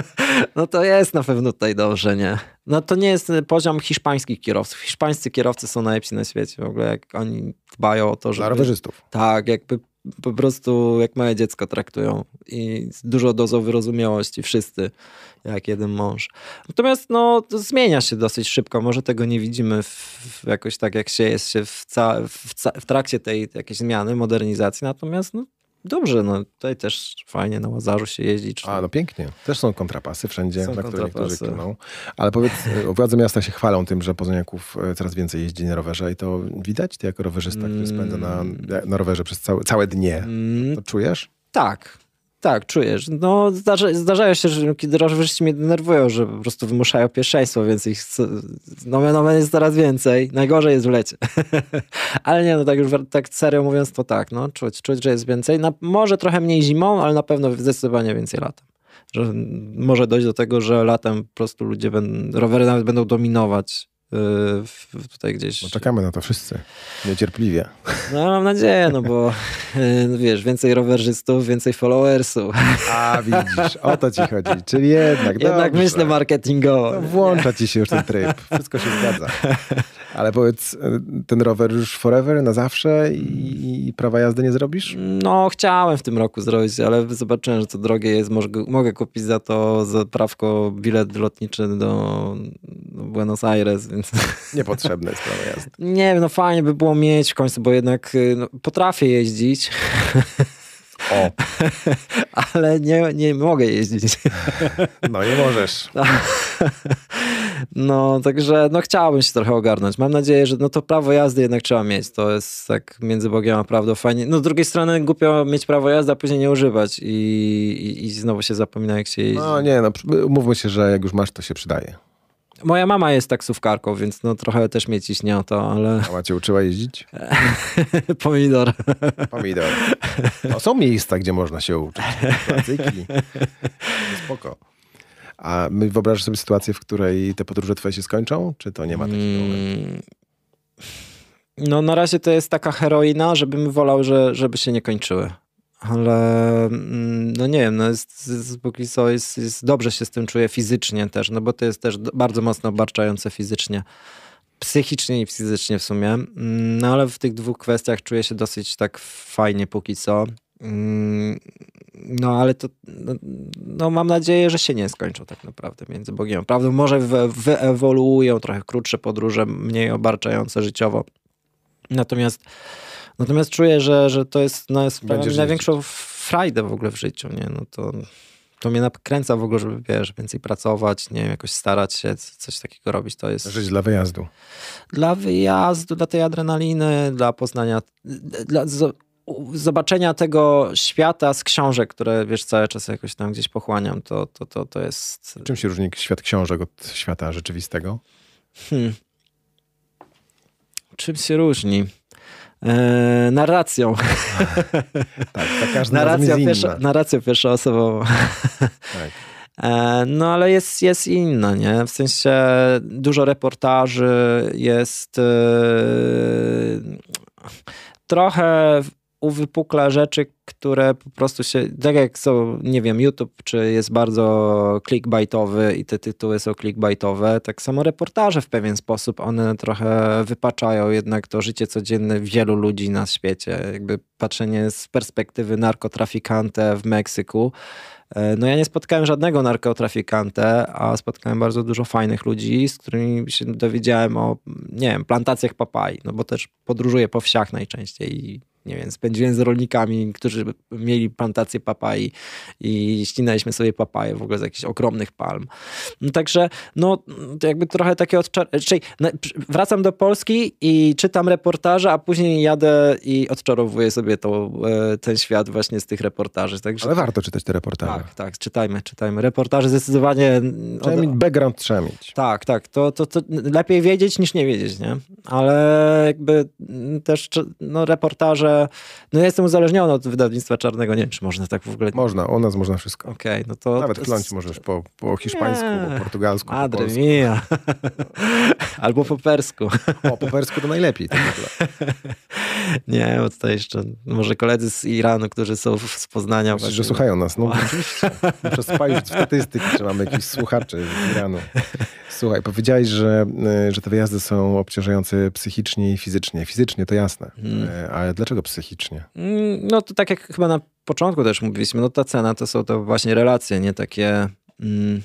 no to jest na pewno tutaj dobrze, nie? No to nie jest y, poziom hiszpańskich kierowców. Hiszpańscy kierowcy są najlepsi na świecie w ogóle, jak oni dbają o to, że. Dla rowerzystów. Tak, jakby po prostu jak małe dziecko traktują i dużo dozą wyrozumiałości wszyscy, jak jeden mąż. Natomiast no, zmienia się dosyć szybko, może tego nie widzimy w, w jakoś tak, jak się jest się w, ca, w, w, trakcie tej jakiejś zmiany, modernizacji, natomiast no, dobrze, no tutaj też fajnie na Łazarzu się jeździ. Czy... A, no pięknie. Też są kontrapasy wszędzie, są na które niektórzy klną. Ale powiedz, e, władze miasta się chwalą tym, że poznaniaków e, coraz więcej jeździ na rowerze i to widać, ty jako rowerzysta, mm. który spędza na, mm. na rowerze przez całe, całe dnie. Mm. To czujesz? Tak, tak, czujesz. No, zdarza, zdarzają się, że kiedy rowerzyści mnie denerwują, że po prostu wymuszają pierwszeństwo, więc ich no, nomen no, jest coraz więcej. Najgorzej jest w lecie. ale nie, no tak już tak serio mówiąc, to tak, no, czuć, czuć że jest więcej. Na, może trochę mniej zimą, ale na pewno zdecydowanie więcej latem. Że może dojść do tego, że latem po prostu ludzie, będą, rowery nawet będą dominować Y, tutaj gdzieś. No czekamy na to wszyscy, niecierpliwie. No mam nadzieję, no bo y, no wiesz, więcej rowerzystów, więcej followersów. A widzisz, o to ci chodzi. Czyli jednak. Jednak dobrze. myślę marketingowo. No, włącza ci się już ten tryb. Wszystko się zgadza. Ale powiedz, e, ten rower już forever, na zawsze i, i prawa jazdy nie zrobisz? No, chciałem w tym roku zrobić, ale zobaczyłem, że to drogie jest. mogę kupić za to za prawko bilet lotniczy do Buenos Aires, więc... Niepotrzebne jest prawo jazdy. nie no fajnie by było mieć w końcu, bo jednak y, no, potrafię jeździć. O. Ale nie, nie mogę jeździć. No nie możesz. No, także no chciałbym się trochę ogarnąć. Mam nadzieję, że no to prawo jazdy jednak trzeba mieć. To jest tak między Bogiem a prawdą fajnie. No z drugiej strony głupio mieć prawo jazdy, a później nie używać i, i, i znowu się zapomina jak się no, jeździ. No nie, no mówmy się, że jak już masz, to się przydaje. Moja mama jest taksówkarką, więc no trochę też mnie ciśnie o to, ale... Mama cię uczyła jeździć? Pomidor. Pomidor. są miejsca, gdzie można się uczyć. Placyki. Spoko. A my wyobrażasz sobie sytuację, w której te podróże twoje się skończą? Czy to nie ma takiego mm. No na razie to jest taka heroina, żebym wolał, że, żeby się nie kończyły. Ale mm, no nie wiem, no jest, jest, póki co jest, jest, dobrze się z tym czuję fizycznie też, no bo to jest też bardzo mocno obarczające fizycznie. Psychicznie i fizycznie w sumie. Mm, no ale w tych dwóch kwestiach czuję się dosyć tak fajnie póki co. Mm, no, ale to no, no, mam nadzieję, że się nie skończą tak naprawdę między Bogiem a prawdą. Może wy, wyewoluują trochę krótsze podróże, mniej obarczające życiowo. Natomiast, natomiast czuję, że, że to jest no, największą życzyć. frajdę w ogóle w życiu. Nie? No to, to mnie nakręca w ogóle, żeby wiesz, więcej pracować, nie wiem, jakoś starać się, coś takiego robić. To jest. Żyć dla wyjazdu. Dla wyjazdu, dla tej adrenaliny, dla poznania. Dla, zobaczenia tego świata z książek, które wiesz, cały czas jakoś tam gdzieś pochłaniam, to, to, to, to jest... Czym się różni świat książek od świata rzeczywistego? Hmm. Czym się różni? Eee, narracją. tak, każda narracja, pierwsza, narracja pierwszoosobową. tak. E, no ale jest, jest inna, nie? W sensie dużo reportaży jest... E, trochę uwypukla rzeczy, które po prostu się, tak jak są, nie wiem, YouTube, czy jest bardzo clickbaitowy i te tytuły są clickbaitowe, tak samo reportaże w pewien sposób, one trochę wypaczają jednak to życie codzienne wielu ludzi na świecie. Jakby patrzenie z perspektywy narkotrafikante w Meksyku, e, no ja nie spotkałem żadnego narkotrafikante, a spotkałem bardzo dużo fajnych ludzi, z którymi się dowiedziałem o, nie wiem, plantacjach papai, no bo też podróżuję po wsiach najczęściej i nie wiem, spędziłem z rolnikami, którzy mieli plantację papai i ścinaliśmy sobie papaje w ogóle z jakichś ogromnych palm. No także, no jakby trochę takie odczarowanie, czyli wracam do Polski i czytam reportaże, a później jadę i odczarowuję sobie to, e, ten świat właśnie z tych reportaży. Także... Ale warto czytać te reportaże. Tak, tak, czytajmy, czytajmy. Reportaże zdecydowanie... No, trzeba mieć background, trzeba mieć. Tak, tak, to, to, to lepiej wiedzieć niż nie wiedzieć, nie? Ale jakby mm, też, no reportaże no ja jestem uzależniony od wydawnictwa czarnego. Nie wiem, czy można tak w ogóle... Można, o nas można wszystko. Okej, okay, no to... Nawet to... kląć możesz po, po hiszpańsku, nie. po portugalsku, Madre po mia. Albo po persku. o, po persku to najlepiej. Tak nie, bo tutaj jeszcze no może koledzy z Iranu, którzy są z Poznania... Myślisz, że słuchają nas. No oczywiście. Muszę spalić statystyki, czy mamy jakichś słuchaczy z Iranu. Słuchaj, powiedziałeś, że, y, że te wyjazdy są obciążające psychicznie i fizycznie. Fizycznie to jasne, hmm. E, ale dlaczego psychicznie. Mm, no to tak jak chyba na początku też mówiliśmy, no ta cena to są to właśnie relacje, nie takie mm,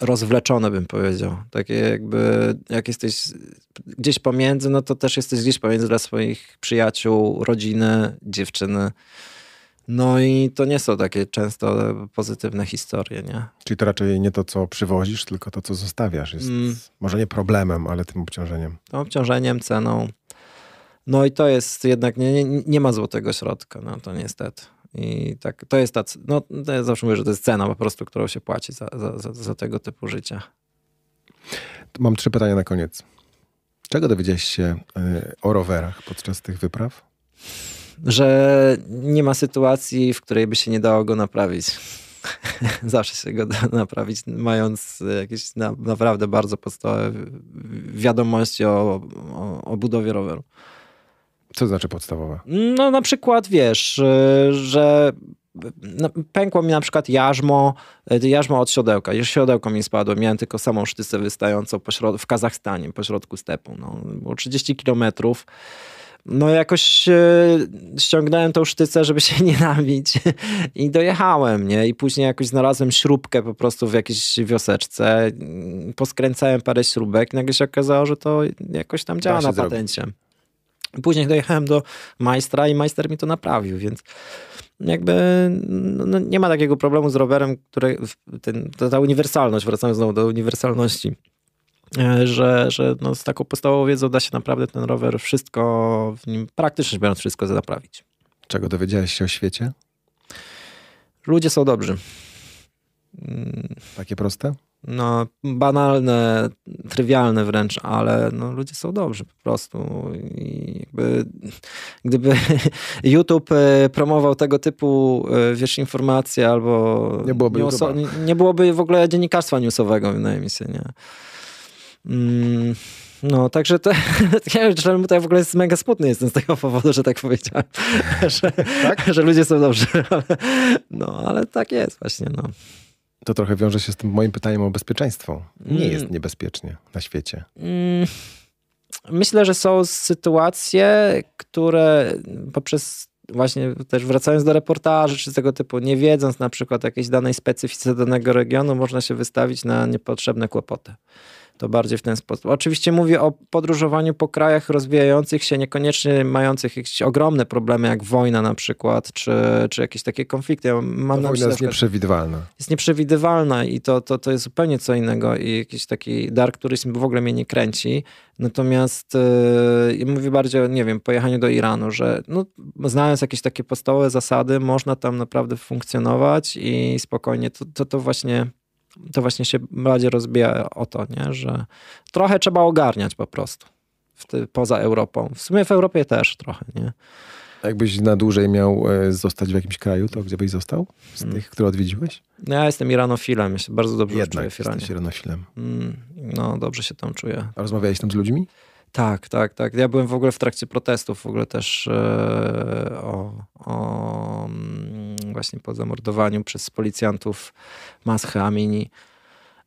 rozwleczone bym powiedział. Takie jakby, jak jesteś gdzieś pomiędzy, no to też jesteś gdzieś pomiędzy dla swoich przyjaciół, rodziny, dziewczyny. No i to nie są takie często pozytywne historie, nie? Czyli to raczej nie to, co przywozisz, tylko to, co zostawiasz. Jest mm. może nie problemem, ale tym obciążeniem. To obciążeniem, ceną. No i to jest jednak, nie, nie, nie ma złotego środka, no to niestety. I tak, to jest ta, no ja zawsze mówię, że to jest cena po prostu, którą się płaci za, za, za, za tego typu życia. Mam trzy pytania na koniec. Czego dowiedziałeś się e, o rowerach podczas tych wypraw? Że nie ma sytuacji, w której by się nie dało go naprawić. Zawsze się go da naprawić, mając jakieś naprawdę bardzo podstawowe wiadomości o, o, o budowie roweru. Co znaczy podstawowe? No na przykład wiesz, y, że no, pękło mi na przykład jarzmo, y, jarzmo od siodełka. Już siodełko mi spadło, miałem tylko samą sztycę wystającą pośrod- w Kazachstanie, pośrodku stepu. No, było 30 kilometrów. No jakoś y, ściągnąłem tą sztycę, żeby się nie nabić i dojechałem, nie? I później jakoś znalazłem śrubkę po prostu w jakiejś wioseczce, poskręcałem parę śrubek i nagle się okazało, że to jakoś tam działa na patencie. Później dojechałem do majstra i majster mi to naprawił, więc jakby no, no nie ma takiego problemu z rowerem, który, ten, ta uniwersalność, wracając znowu do uniwersalności, e, że, że no, z taką podstawową wiedzą da się naprawdę ten rower wszystko, w nim praktycznie biorąc wszystko naprawić. Czego dowiedziałeś się o świecie? Ludzie są dobrzy. Takie proste? no, banalne, trywialne wręcz, ale no, ludzie są dobrzy po prostu. I jakby, gdyby YouTube e, promował tego typu e, wiesz, informacje albo nie byłoby, newso, nie, byłoby w ogóle dziennikarstwa newsowego, na emisję, nie? Mm. No, także to, ja wiem, że tutaj ja w ogóle jest mega smutny jestem z tego powodu, że tak powiedziałem, że, tak? że ludzie są dobrzy, ale, no, ale tak jest właśnie, no. To trochę wiąże się z tym moim pytaniem o bezpieczeństwo. Nie mm. jest niebezpiecznie na świecie. Mm. Myślę, że są sytuacje, które poprzez właśnie też wracając do reportaży czy tego typu, nie wiedząc na przykład jakiejś danej specyfice danego regionu, można się wystawić na niepotrzebne kłopoty to bardziej w ten sposób. Oczywiście mówię o podróżowaniu po krajach rozwijających się, niekoniecznie mających jakieś ogromne problemy, jak wojna na przykład, czy, czy jakieś takie konflikty. Ja mam wojna jest nieprzewidywalna. Jest nieprzewidywalna i to, to, to jest zupełnie co innego i jakiś taki dark tourism w ogóle mnie nie kręci. Natomiast yy, mówię bardziej o, nie wiem, pojechaniu do Iranu, że no, znając jakieś takie podstawowe zasady, można tam naprawdę funkcjonować i spokojnie. To, to, to właśnie to właśnie się bardziej rozbija o to, nie? że trochę trzeba ogarniać po prostu ty, poza Europą. W sumie w Europie też trochę, nie? Jakbyś na dłużej miał e, zostać w jakimś kraju, to gdzie byś został z hmm. tych, które odwiedziłeś? No ja jestem iranofilem, ja się bardzo dobrze Jednak czuję w Iranie. jesteś iranofilem. Mm, no, dobrze się tam czuję. A rozmawiałeś tam z ludźmi? Tak, tak, tak. Ja byłem w ogóle w trakcie protestów, w ogóle też e, o, o, mm, właśnie po zamordowaniu przez policjantów Masche Amini.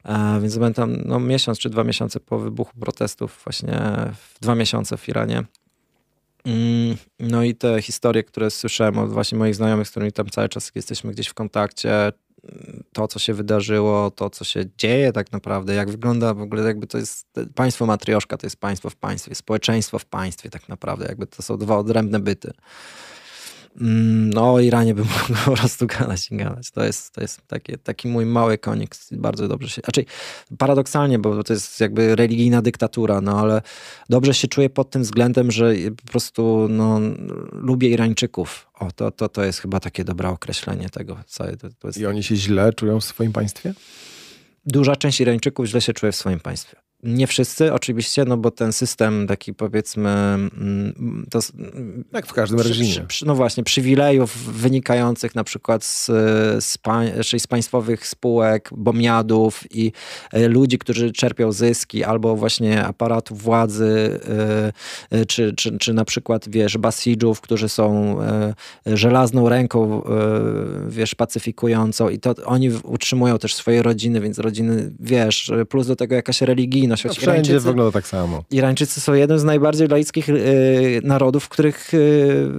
E, więc byłem tam no, miesiąc czy dwa miesiące po wybuchu protestów, właśnie w dwa miesiące w Iranie. Mm, no i te historie, które słyszałem od właśnie moich znajomych, z którymi tam cały czas jesteśmy gdzieś w kontakcie, to, co się wydarzyło, to, co się dzieje tak naprawdę, jak wygląda w ogóle, jakby to jest państwo matrioszka, to jest państwo w państwie, społeczeństwo w państwie tak naprawdę, jakby to są dwa odrębne byty. Mm, no o Iranie bym mógł po prostu gadać i gadać. To jest, to jest takie, taki mój mały konik. Bardzo dobrze się... Znaczy paradoksalnie, bo to jest jakby religijna dyktatura, no ale dobrze się czuję pod tym względem, że po prostu no, lubię Irańczyków. O, to, to, to jest chyba takie dobre określenie tego. Co, to, to jest... I oni się źle czują w swoim państwie? Duża część Irańczyków źle się czuje w swoim państwie. Nie wszyscy oczywiście, no bo ten system taki powiedzmy... Mm, to, Jak mm, w każdym przy, reżimie. no właśnie, przywilejów wynikających na przykład z, z, pań, z państwowych spółek, bomiadów i e, ludzi, którzy czerpią zyski albo właśnie aparatu władzy, e, e, czy, czy, czy na przykład, wiesz, basidżów, którzy są żelazną ręką, wiesz, pacyfikującą i to oni utrzymują też swoje rodziny, więc rodziny, wiesz, plus do tego jakaś religijna na świecie. No, wszędzie Irańczycy, wygląda tak samo. Irańczycy są jednym z najbardziej laickich y, narodów, których, y,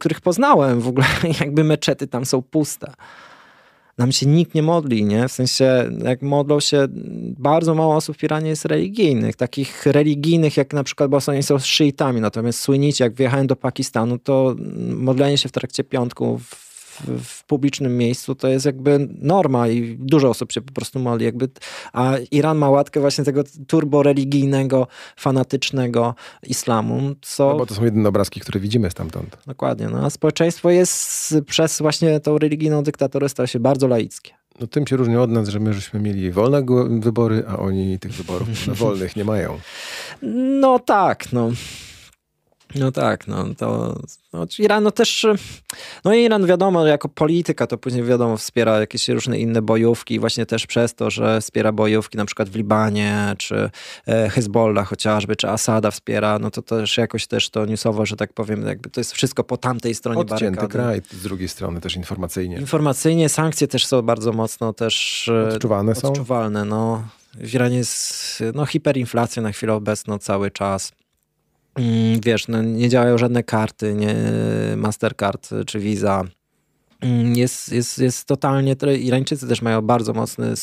których poznałem w ogóle. Jakby meczety tam są puste. Nam się nikt nie modli, nie? W sensie, jak modlą się, bardzo mało osób w Iranie jest religijnych. Takich religijnych, jak na przykład, bo oni są szyitami. Natomiast słynici, jak wjechałem do Pakistanu, to modlenie się w trakcie piątku w w, publicznym miejscu, to jest jakby norma i dużo osób się po prostu mali Jakby, a Iran ma łatkę właśnie tego turboreligijnego, fanatycznego islamu, co... No bo to są jedyne obrazki, które widzimy stamtąd. Dokładnie, no a społeczeństwo jest przez właśnie tą religijną dyktaturę stało się bardzo laickie no, tym się różni od nas, że my żeśmy mieli wolne wybory, a oni tych wyborów wolnych nie mają. No tak, no. No tak, no to no, Iran no też, no Iran wiadomo, jako polityka to później wiadomo wspiera jakieś różne inne bojówki właśnie też przez to, że wspiera bojówki na przykład w Libanie, czy e, Hezbollah chociażby, czy Asada wspiera, no to też jakoś też to newsowo, że tak powiem, jakby to jest wszystko po tamtej stronie Odcięty barykady. kraj z drugiej strony też informacyjnie. Informacyjnie sankcje też są bardzo mocno też e, odczuwalne, są? odczuwalne no. W Iranie jest no, hiperinflacja na chwilę obecną cały czas. Mm, wiesz, no nie działają żadne karty, nie Mastercard czy Visa, Mm, jest, jest, jest totalnie, Irańczycy też mają bardzo mocny,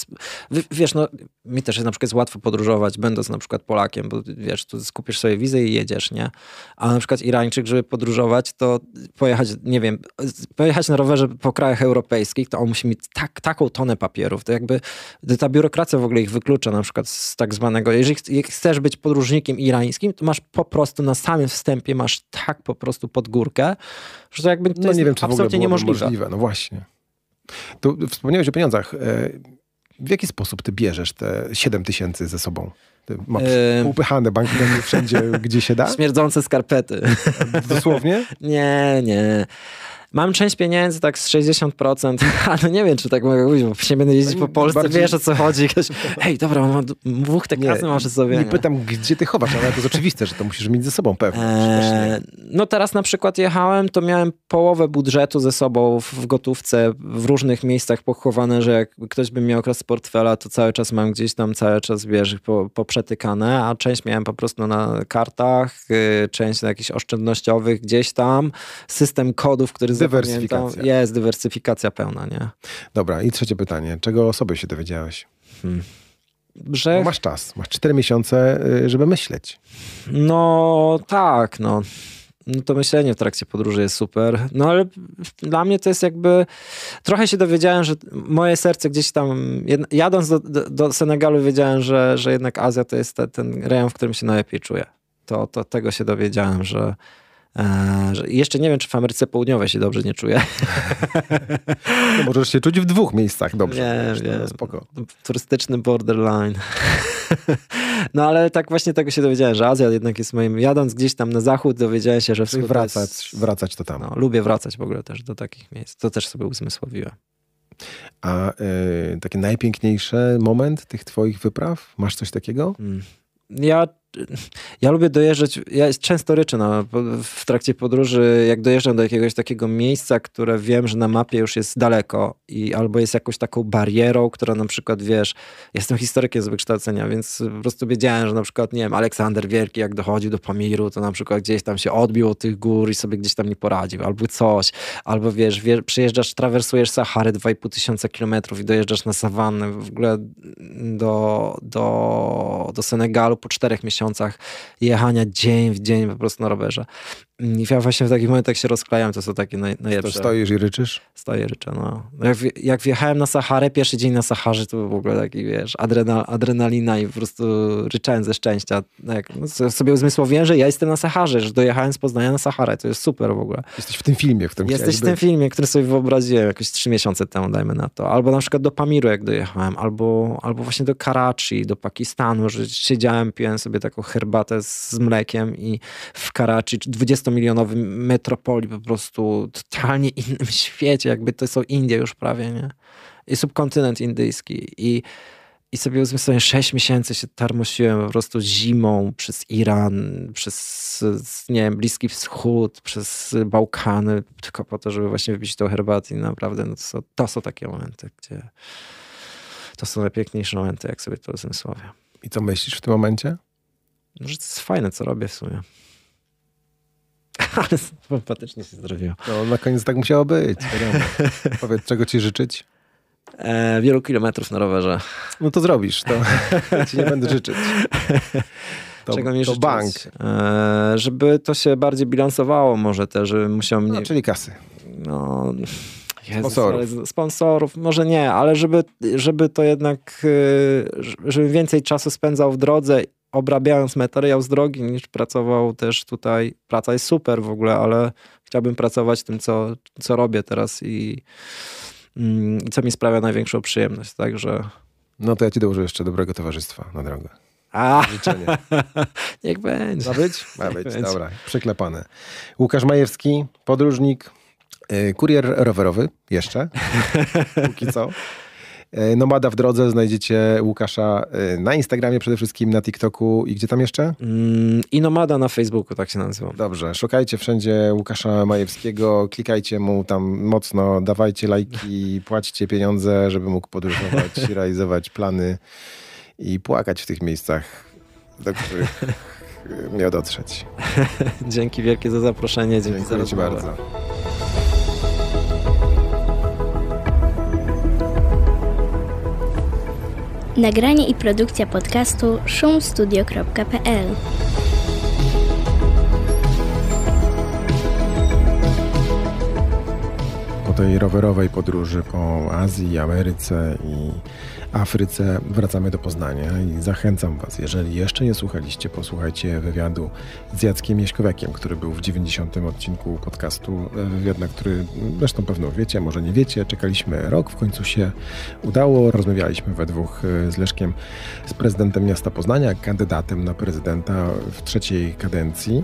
wiesz, no mi też jest, na przykład jest łatwo podróżować, będąc na przykład Polakiem, bo wiesz, tu skupisz sobie wizę i jedziesz, nie? A na przykład Irańczyk, żeby podróżować, to pojechać, nie wiem, pojechać na rowerze po krajach europejskich, to on musi mieć tak, taką tonę papierów, to jakby ta biurokracja w ogóle ich wyklucza na przykład z tak zwanego, jeżeli chcesz być podróżnikiem irańskim, to masz po prostu na samym wstępie, masz tak po prostu pod górkę, że to jakby to no, jest nie wiem, czy absolutnie niemożliwe. Możliwe. No właśnie. Tu wspomniałeś o pieniądzach. E, w jaki sposób ty bierzesz te 7 tysięcy ze sobą? masz yy... upychane banki, wszędzie, gdzie się da? Śmierdzące skarpety. Dosłownie? nie, nie mam część pieniędzy, tak z 60%, ale nie wiem, czy tak mogę mówić, bo nie będę jeździć po no, Polsce, Bardziej... wiesz o co chodzi. Ktoś, hej, dobra, mam dwóch te kasy, masz sobie. Nie, nie, pytam, gdzie ty chowasz, ale to jest oczywiste, że to musisz mieć ze sobą pewnie. Eee, no teraz na przykład jechałem, to miałem połowę budżetu ze sobą w gotówce, w różnych miejscach pochowane, że jak ktoś by miał okres portfela, to cały czas mam gdzieś tam, cały czas, wiesz, poprzetykane, a część miałem po prostu na kartach, y, część na jakichś oszczędnościowych gdzieś tam. System kodów, który Dywersyfikacja. Jest dywersyfikacja pełna, nie? Dobra, i trzecie pytanie. Czego o sobie się dowiedziałeś? Hmm. Że... No masz czas, masz cztery miesiące, y, żeby myśleć. No tak, no. no. To myślenie w trakcie podróży jest super. No ale dla mnie to jest jakby. Trochę się dowiedziałem, że moje serce gdzieś tam. Jadąc do, do, do Senegalu, wiedziałem, że, że jednak Azja to jest te, ten rejon, w którym się najlepiej czuję. To, to tego się dowiedziałem, że, E, jeszcze nie wiem, czy w Ameryce Południowej się dobrze nie czuję. No możesz się czuć w dwóch miejscach dobrze. Nie, nie. No spoko. Turystyczny borderline. No ale tak właśnie tego się dowiedziałem, że Azja jednak jest moim... Jadąc gdzieś tam na zachód dowiedziałem się, że wschód wracać, jest... wracać to tam. No, lubię wracać w ogóle też do takich miejsc. To też sobie uzmysłowiłem. A e, taki najpiękniejszy moment tych twoich wypraw? Masz coś takiego? Mm. Ja ja lubię dojeżdżać, ja często ryczę na, w trakcie podróży, jak dojeżdżam do jakiegoś takiego miejsca, które wiem, że na mapie już jest daleko i albo jest jakąś taką barierą, która na przykład, wiesz, jestem historykiem z wykształcenia, więc po prostu wiedziałem, że na przykład, nie wiem, Aleksander Wielki jak dochodził do Pamiru, to na przykład gdzieś tam się odbił od tych gór i sobie gdzieś tam nie poradził, albo coś, albo wiesz, przejeżdżasz, przyjeżdżasz, trawersujesz Sahary 2,5 tysiąca kilometrów i dojeżdżasz na sawannę w ogóle do, do, do Senegalu po czterech miesiącach miesiącach jechania dzień w dzień po prostu na rowerze. Mm, ja właśnie w takich momentach tak się rozklejam, to są takie naj, najlepsze. To stoisz i ryczysz? Stoję, ryczę, no. no. Jak, jak wjechałem na Saharę, pierwszy dzień na Saharze, to był w ogóle taki, wiesz, adrenal, adrenalina i po prostu ryczałem ze szczęścia. No jak, no, sobie uzmysłowiłem, że ja jestem na Saharze, że dojechałem z Poznania na Saharę, to jest super w ogóle. Jesteś w tym filmie, w którym Jesteś w tym być. filmie, który sobie wyobraziłem jakieś trzy miesiące temu, dajmy na to. Albo na przykład do Pamiru, jak dojechałem, albo, albo właśnie do Karachi, do Pakistanu, że siedziałem, piłem sobie taką herbatę z, z mlekiem i w Karachi, 20 milionowy metropolii, po prostu totalnie innym świecie, jakby to są Indie już prawie, nie? I subkontynent indyjski. I, i sobie uzmysłowiłem, 6 miesięcy się tarmosiłem po prostu zimą przez Iran, przez, nie wiem, Bliski Wschód, przez Bałkany, tylko po to, żeby właśnie wybić tą herbatę i naprawdę no to, są, to są takie momenty, gdzie to są najpiękniejsze momenty, jak sobie to uzmysłowię. I co myślisz w tym momencie? No, że to jest fajne, co robię w sumie. Ale sympatycznie się zrobiło. No, na koniec tak musiało być. Powiedz, czego ci życzyć? E, wielu kilometrów na rowerze. No to zrobisz, to ci nie będę życzyć. To, czego mi to życzyć? bank. E, żeby to się bardziej bilansowało może też, żeby musiał no, mnie... No, czyli kasy. No... Jezus, sponsorów. sponsorów, może nie, ale żeby, żeby to jednak, e, żeby więcej czasu spędzał w drodze obrabiając materiał z drogi niż pracował też tutaj. Praca jest super w ogóle, ale chciałbym pracować tym, co, co robię teraz i, mm, i co mi sprawia największą przyjemność. Także. No to ja ci dołożę jeszcze dobrego towarzystwa na drogę. A, Życzenie. niech będzie. Ma być? Ma niech być, będzie. dobra, przyklepane. Łukasz Majewski, podróżnik, y, kurier rowerowy jeszcze, póki co. E, Nomada w drodze znajdziecie Łukasza e, na Instagramie przede wszystkim, na TikToku i gdzie tam jeszcze? Mm, I Nomada na Facebooku, tak się nazywa. Dobrze, szukajcie wszędzie Łukasza Majewskiego, klikajcie mu tam mocno, dawajcie lajki, płaćcie pieniądze, żeby mógł podróżować, realizować plany i płakać w tych miejscach, do których miał dotrzeć. Dzięki wielkie za zaproszenie. Dzięki Dziękuję za rozmowę. bardzo. Nagranie i produkcja podcastu szumstudio.pl Po tej rowerowej podróży po Azji, Ameryce i Afryce wracamy do Poznania i zachęcam Was, jeżeli jeszcze nie słuchaliście, posłuchajcie wywiadu z Jackiem Jaśkowiakiem, który był w 90. odcinku podcastu. E, wywiad, na który mm, zresztą pewno wiecie, może nie wiecie, czekaliśmy rok, w końcu się udało. Rozmawialiśmy we dwóch e, z Leszkiem, z prezydentem miasta Poznania, kandydatem na prezydenta w trzeciej kadencji.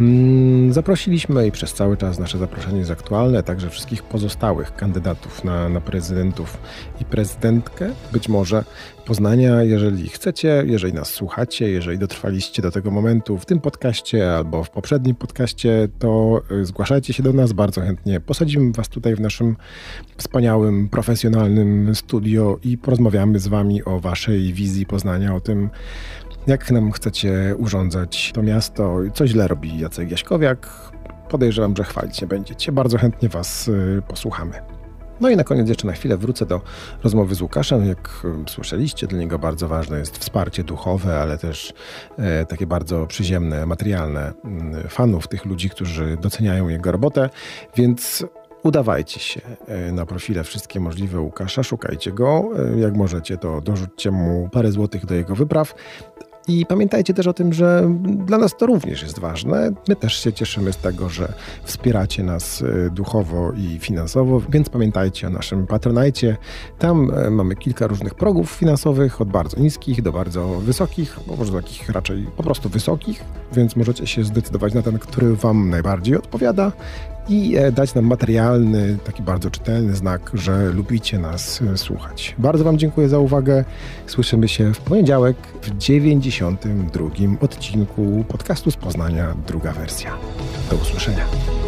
Mm, zaprosiliśmy i przez cały czas nasze zaproszenie jest aktualne, także wszystkich pozostałych kandydatów na, na prezydentów i prezydentkę, być może Poznania, jeżeli chcecie, jeżeli nas słuchacie, jeżeli dotrwaliście do tego momentu w tym podcaście albo w poprzednim podcaście, to y, zgłaszajcie się do nas bardzo chętnie. Posadzimy Was tutaj w naszym wspaniałym, profesjonalnym studio i porozmawiamy z Wami o Waszej wizji Poznania, o tym, jak nam chcecie urządzać to miasto? Co źle robi Jacek Jaśkowiak? Podejrzewam, że chwalić nie będziecie. Bardzo chętnie Was y, posłuchamy. No i na koniec jeszcze na chwilę wrócę do rozmowy z Łukaszem. Jak y, słyszeliście, dla niego bardzo ważne jest wsparcie duchowe, ale też y, takie bardzo przyziemne, materialne mm, fanów, tych ludzi, którzy doceniają jego robotę. Więc udawajcie się na profile wszystkie możliwe Łukasza, szukajcie go. Jak możecie, to dorzućcie mu parę złotych do jego wypraw, i pamiętajcie też o tym, że dla nas to również jest ważne. My też się cieszymy z tego, że wspieracie nas y, duchowo i finansowo, więc pamiętajcie o naszym patronajcie. Tam e, mamy kilka różnych progów finansowych, od bardzo niskich do bardzo wysokich, może takich raczej po prostu wysokich, więc możecie się zdecydować na ten, który Wam najbardziej odpowiada i e, dać nam materialny, taki bardzo czytelny znak, że lubicie nas e, słuchać. Bardzo Wam dziękuję za uwagę. Słyszymy się w poniedziałek w 92 odcinku podcastu z Poznania, druga wersja. Do usłyszenia.